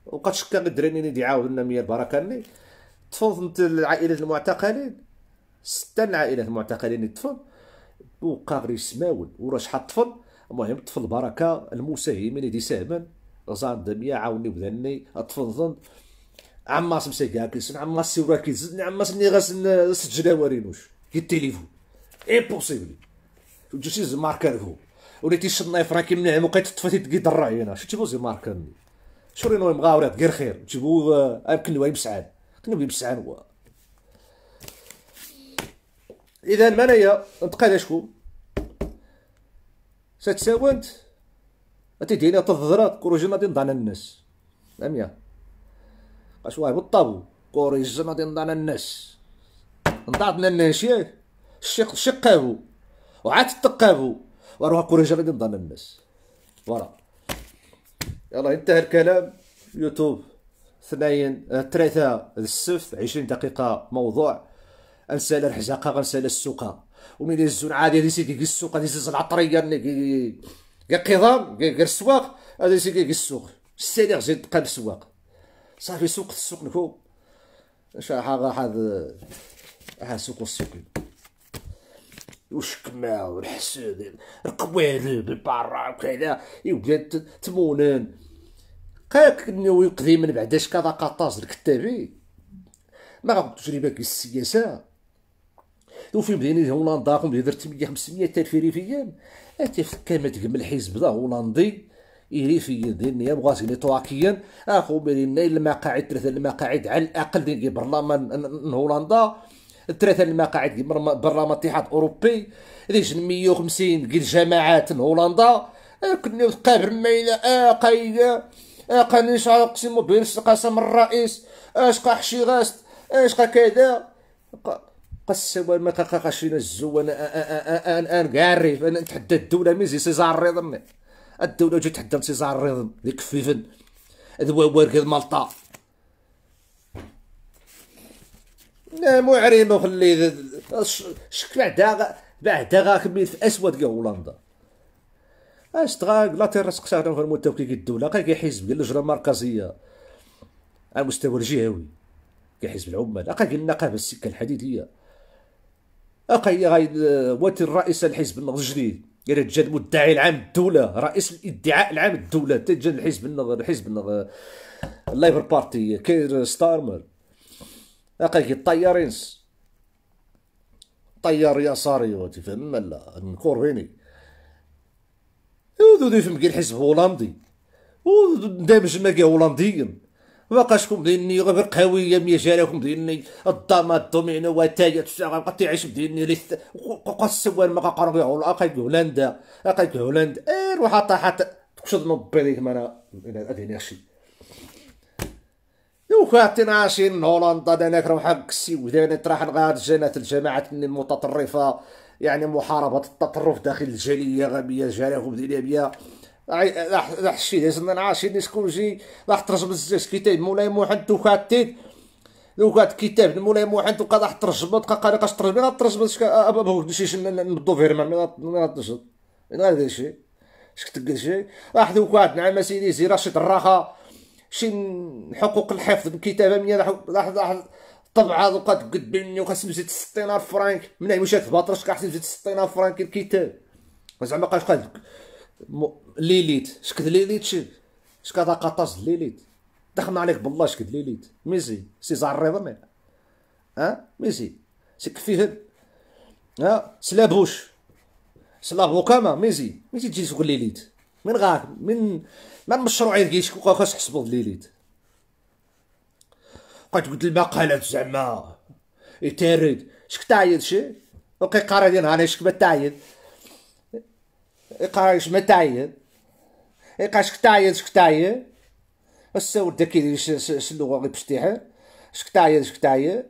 Speaker 1: وبقى تشكى الدراري اللي يعاوننا مية البركاني اللي تفضلت العائله المعتقلين سته العائلة المعتقلين الطفل وبقى غير يسماون وراه شحال طفل المهم طفل بركه يدي اللي غزان زاندميا عاوني وذني تفضل عماس مسيكا كيسن عماس سيورا كيزن عماس ني غاسن سجلا ورينوش كي التليفون امبوسيبل جوسي زمار كارفو وليتي تيشد نايف راه كيمنعهم وقيت الطفه تيدقي ضر عينا شتي بوزي مارك رينو مغاوري غير خير جيبو آه، يمكن سعاد كنا كنبي سعاد هو اذا منايا نتقاد شكو ستساوانت تيدينا تضرات كروجينا تنضان الناس فهميا واحد بالطابو كوريجينا تنضان الناس نضعنا الناس ياك شق شقابو وعاد تقابو واروح اقول جبل نظام الناس فوالا يلا انتهى الكلام يوتيوب اثنين آه، ثلاثة السفت عشرين دقيقة موضوع انسال الحزاقة غنسال السوقة ومن يزون عادي هذي سيدي السوق هذي زز العطرية كاع قضام كي السواق هذي سيدي كي السوق يعني السيليغ زيد تقال السواق صافي سوق السوق نكو شحال هذا سوق السوق والشكمة والحسد القوارب البرا وكذا يوجد تمونان قالك نوي قديما بعد كذا قطاز الكتابي ما غاخد تجربة في السياسة في مدينة هولندا قوم بيدر تمية خمسمية تلف ريفيا أتي في كما تقم الحزب ذا هولندي إريفيا ديال النيابة غاسيني تراكيا أخو بيننا المقاعد ثلاثة المقاعد على الأقل ديال برلمان هولندا الثلاثه المقاعد برلمان الاتحاد الاوروبي ديك 150 ديال الجماعات هولندا آه، كنا قابر ماينا اقايا آه، اقاني آه، شعر اقسم قسم الرئيس اشقى حشي غاست اشقى كذا قسم ما تقاقشين الزو انا انا كاع انا نتحدى الدوله ميزي سيزار الرضم الدوله جات تحدى سيزار الرضم ذيك فيفن هو ورك مالطا لا مو معرمه وخلي شك بعدا بعدا غاكمل في اسود كاع هولندا اش تغاك لا تيرس قشعرة في المتوكل كي الدولة كي كيحزب ديال اللجنة المركزية على المستوى الجهوي كيحزب العمال اقا قلنا النقابه السكة الحديدية اقا هي غاي واتي الرئيس الحزب النقد الجديد قال جا المدعي العام الدولة رئيس الادعاء العام الدولة تجا الحزب النقد الحزب النقد اللايبر بارتي كير ستارمر اقيك يطير ينس طيار يساري وتفهم لا نكور هيني ودو يفهم كي الحزب هولندي ودامج ماكي هولنديين وقاشكم ديني غير قهويه ميجاراكم ديني الضامه الدومينو وتايا تشتغل تعيش بديني لث قصوان ما قارن يقول اقيك هولندا اقيك هولندا اي روح طاحت تقصد نبي ما انا الى شي وكاتن عاشين هولندا دانا راه حق السيودان تراح غاد جنات الجماعات المتطرفة يعني محاربة التطرف داخل الجالية غبية جارهم ديالها راح راح الشيء لازم نعاشين شكون جي راح ترجم الزاز كتاب مولاي تو وكاتين لو كانت كتاب مولاي موحد وقا راح ترجم بقى قال قاش ترجم لا ترجم ابو شي نبدو فيرمان ما غاتنشط غير هذا الشيء شكت شي راح لو نعم سيدي زي رشيد الراخه شي حقوق الحفظ بالكتابه من لاحظ راح طبعا دوكا تقد بيني وخاصني نزيد 60 فرانك من هي مشات باطرش خاصني زيد 60 فرانك الكتاب زعما قاش قال ليليت شكد ليليت شي شكد قطاش ليليت دخلنا عليك بالله شكد ليليت ميزي سي زار الرضا مي ها ميزي سي كفيه ها بوش سلا بوكاما ميزي ميزي تجي تقول ليليت من غاك من ما المشروع كوكا خاص حسبوا ليليت بقيت قلت المقالات زعما يتارد شك تعيد شي وقي قرا ديال نهار شك ما تعيد يقرا شك ما تعيد يقرا شك تعيد شك تعيد ولد كي كيدير شلوغه غير بشتيحه شك تعيد شك تعيد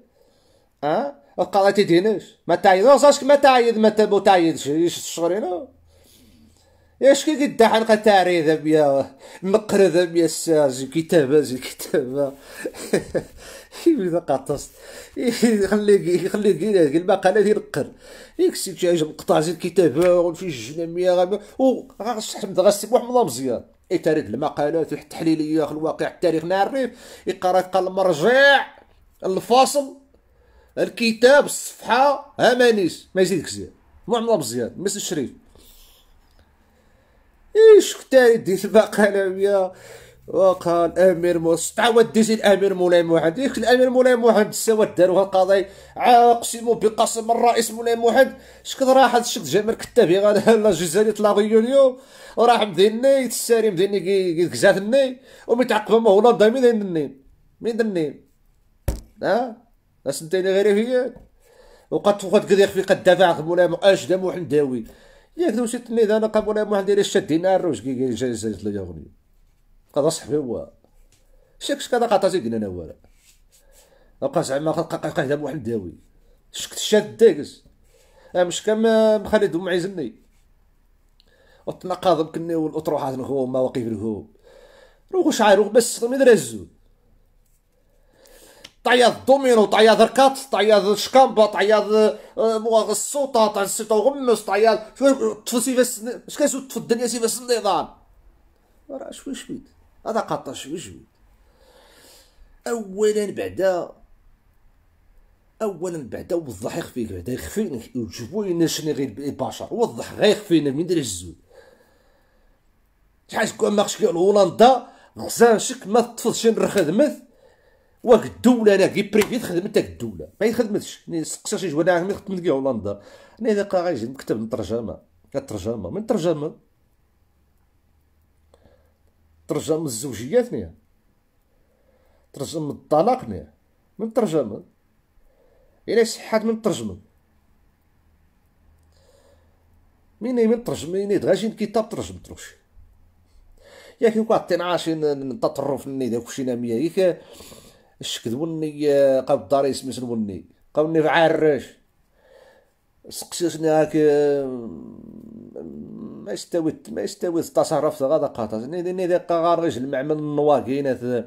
Speaker 1: اه لا تيدينش ما تعيد وصاش ما تعيد ما تبو تعيد شي الشغل هنا كي قد حلقة تاري بيا مقر بيا الساز كتابة زي كتابة إذا *laughs* قطست يخليك *laughs* يخليك هذيك المقالة ديال القر يكسي تعيش القطع زي الكتابة الجنه ميا غابة وغاش حمد غاسك واحد الله مزيان يتاريد المقالات التحليلية في الواقع التاريخ نعرف يقرا قال المرجع الفاصل الكتاب الصفحة هامانيس ما يزيدك زيان معمر مزيان مثل الشريف شفتها ديت البقاله مية وقال امير موس تعود ديتي الامير مولاي محمد ديك الامير مولاي محمد سوا داروا القضاي اقسم بقسم الرئيس مولاي محمد شكد راح هاد الشكد جامر كتابي غادا لا جزائري طلا اليوم وراح مديني تساري مديني كزاتني ومن ما هو هولندا مين دني مين دني ها سنتين غير هي وقد فقد قد في قد دفع مولاي اش دمو حنداوي ياك لو شفت انا قبل ما عندي شادين الروج كي جايز لي يغني قضى صحفي هو شكش كذا قطاتي قلنا والو بقى زعما قاعد بواحد الداوي شكت شاد داكس أه، مش كما أه، مخالد معيزني وتنقاض بكني والاطروحات نخو مواقف الهو روغ شعار بس مدرزو تعياض الدومينو تعياض ركات تعياض الشكامبا تعياض السوطه آه، تعياض السوطه وغمس تعياض سيفاس اش كنسود في الدنيا سيفاس النظام راه شوي شوي هذا قطع شوي شوي اولا بعدا اولا بعدا وضح يخفيك بعدا يخفيك وجبو لنا شنو غير البشر وضح غير يخفينا من دري الزود شحال كون ماخش هولندا غزان شك ما تفضش نرخدمت واك الدوله انا كي بريفي تخدم انت الدوله ما يخدمتش سقسي شي جوانا ما خدم كي هولندا انا اذا قا غيجي مكتب الترجمه الترجمه من ترجمه ترجم الزوجيات نيا ترجم الطلاق نيا من ترجمه الا صحات من ترجمه مين من ترجمة مين غاجي كتاب ترجم تروش ياك يوقع تنعاشين تطرف ني داك الشيء ناميه الشكد وني آه، قاب الدار سميت وني قابني في عراش سقسيتني هاك آه، ما يستوي ما يستوي التصرف غادا قاطع نيدي نيدي قاغار معمل المعمل النواكينات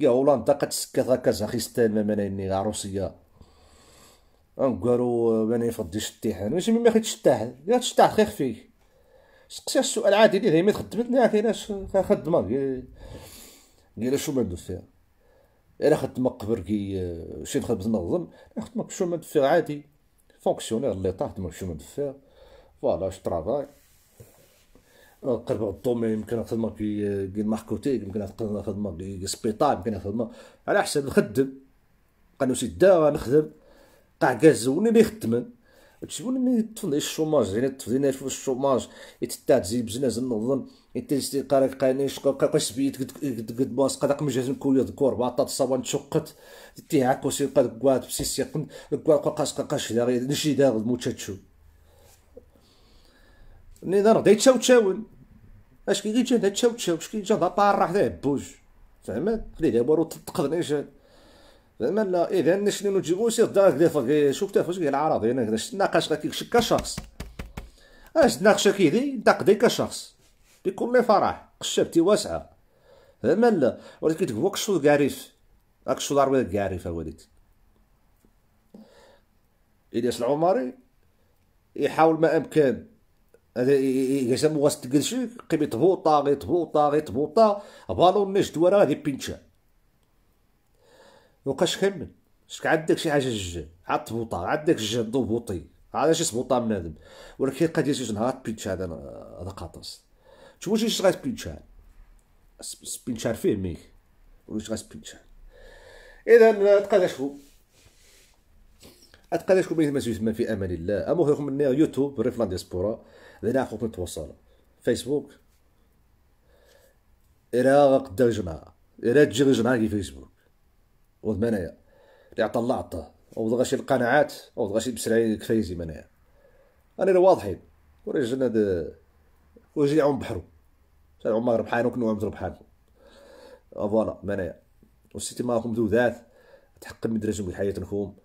Speaker 1: يا هولندا قد سكت زاخيستان ما منيني روسيا نقارو آه، ما يفضيش التحان ماشي ما خدش التحان يا تشتاح خير فيك سقسي السؤال عادي اللي هي ما خدمتني عارفين اش خدمه قال شو ما ندوز فيها الا خدمه قبر كي آه، شي دخل بتنظم خدمك شو مدفع عادي فونكسيونير اللي طاح شو مدفع فوالا اش طرافاي قرب الدومين يمكن نخدم آه، كي كي ماركوتي يمكن نخدم كي سبيطار يمكن نخدم على حسب نخدم قالو سي نخدم قاع كاع لي اللي يخدمن تشوفون اللي الشوماج يعني تفضل الشوماج يتتاع تزيد بزناز نظن يتيستي قارك قانيش قاقش سبيت قد قد باس قدق مجهزن كوي ذكور باطا تصابان تشقت تي عكو سي قد قواد بسي يقن قواد قاقاش قاقاش داغ نشي داغ موتشاتشو ني دار داي تشاو تشاون اش كي جا دا تشاو تشاو اش كي جا دا راح ذا بوج زعما قلي دابا تتقن تقضنيش زعما لا اذا نشني نجيبو سير داك دافا شوف تافاش كي العراضي انا ناقاش غير كشخص اش ناقشك كيدي داق كشخص بكل فرح قشبتي واسعه لا ولكن تقول كشو قاريف اكشو ضربه قاريف وليد الياس العمري يحاول ما امكن يسمى واس تقلشي قيمة هوطا غي هوطا بالون نجد ورا غادي بينشا وقاش كمل شك عندك شي حاجه جج عاد تبوطا عندك جج ضبوطي علاش يسبوطا منادم ولكن قد يجي نهار بيتش هذا هذا قاطس شوفوا واش غتبيتشان سبينشار فيه ميك واش غتبيتشان اذا تقاداشكم اتقاداشكم بين ما يسمى في امان الله امهلكم من يوتيوب ريف لا ديسبورا لنا خوك نتواصل فيسبوك إلا قدام جماعة إلا تجي جماعة في فيسبوك وضمنايا اللي عطا الله عطاه أو غاشي القناعات أو غاشي بسرعي كفايزي منايا أنا واضحين ورجلنا وجي عم بحرو كان عمر ربحان وكنا عم ربحان فوالا منايا وسيتي معاكم ذات تحقق من درجهم حياة نخوم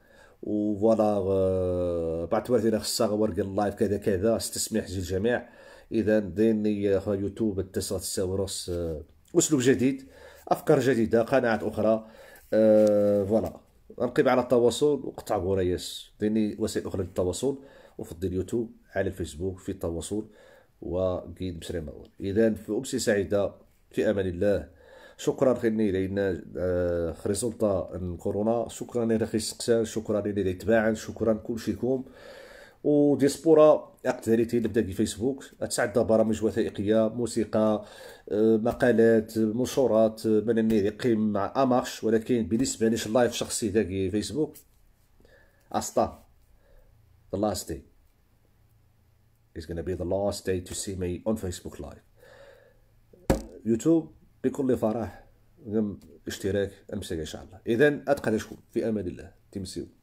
Speaker 1: وفوالا آه، بعد توارثنا خصا ورق اللايف كذا كذا استسمح جي الجميع اذا ديني خويا يوتيوب التسرة الساورس آه، اسلوب جديد افكار جديده قناعات اخرى أه فوالا نقيب على التواصل وقطع غوريس ديني وسائل اخرى للتواصل وفضل اليوتيوب على الفيسبوك في التواصل وقيد بشري مأون إذا في امسي سعيدة في أمان الله شكرا خيرني لأن آه ريزولتا الكورونا شكرا لي رخي السقسان شكرا لي تباعن شكرا كلشيكم وديسبورا اقتداريتي نبدا في فيسبوك تسعد برامج وثائقيه موسيقى آه، مقالات منشورات آه، من النيري قيم مع امارش ولكن بالنسبه ليش اللايف شخصي داكي فيسبوك اسطا الله استي is going to be the last day to see me on Facebook Live يوتيوب بكل فرح اشتراك المساك ان شاء الله اذا اتقى شكون في امان الله تمسيو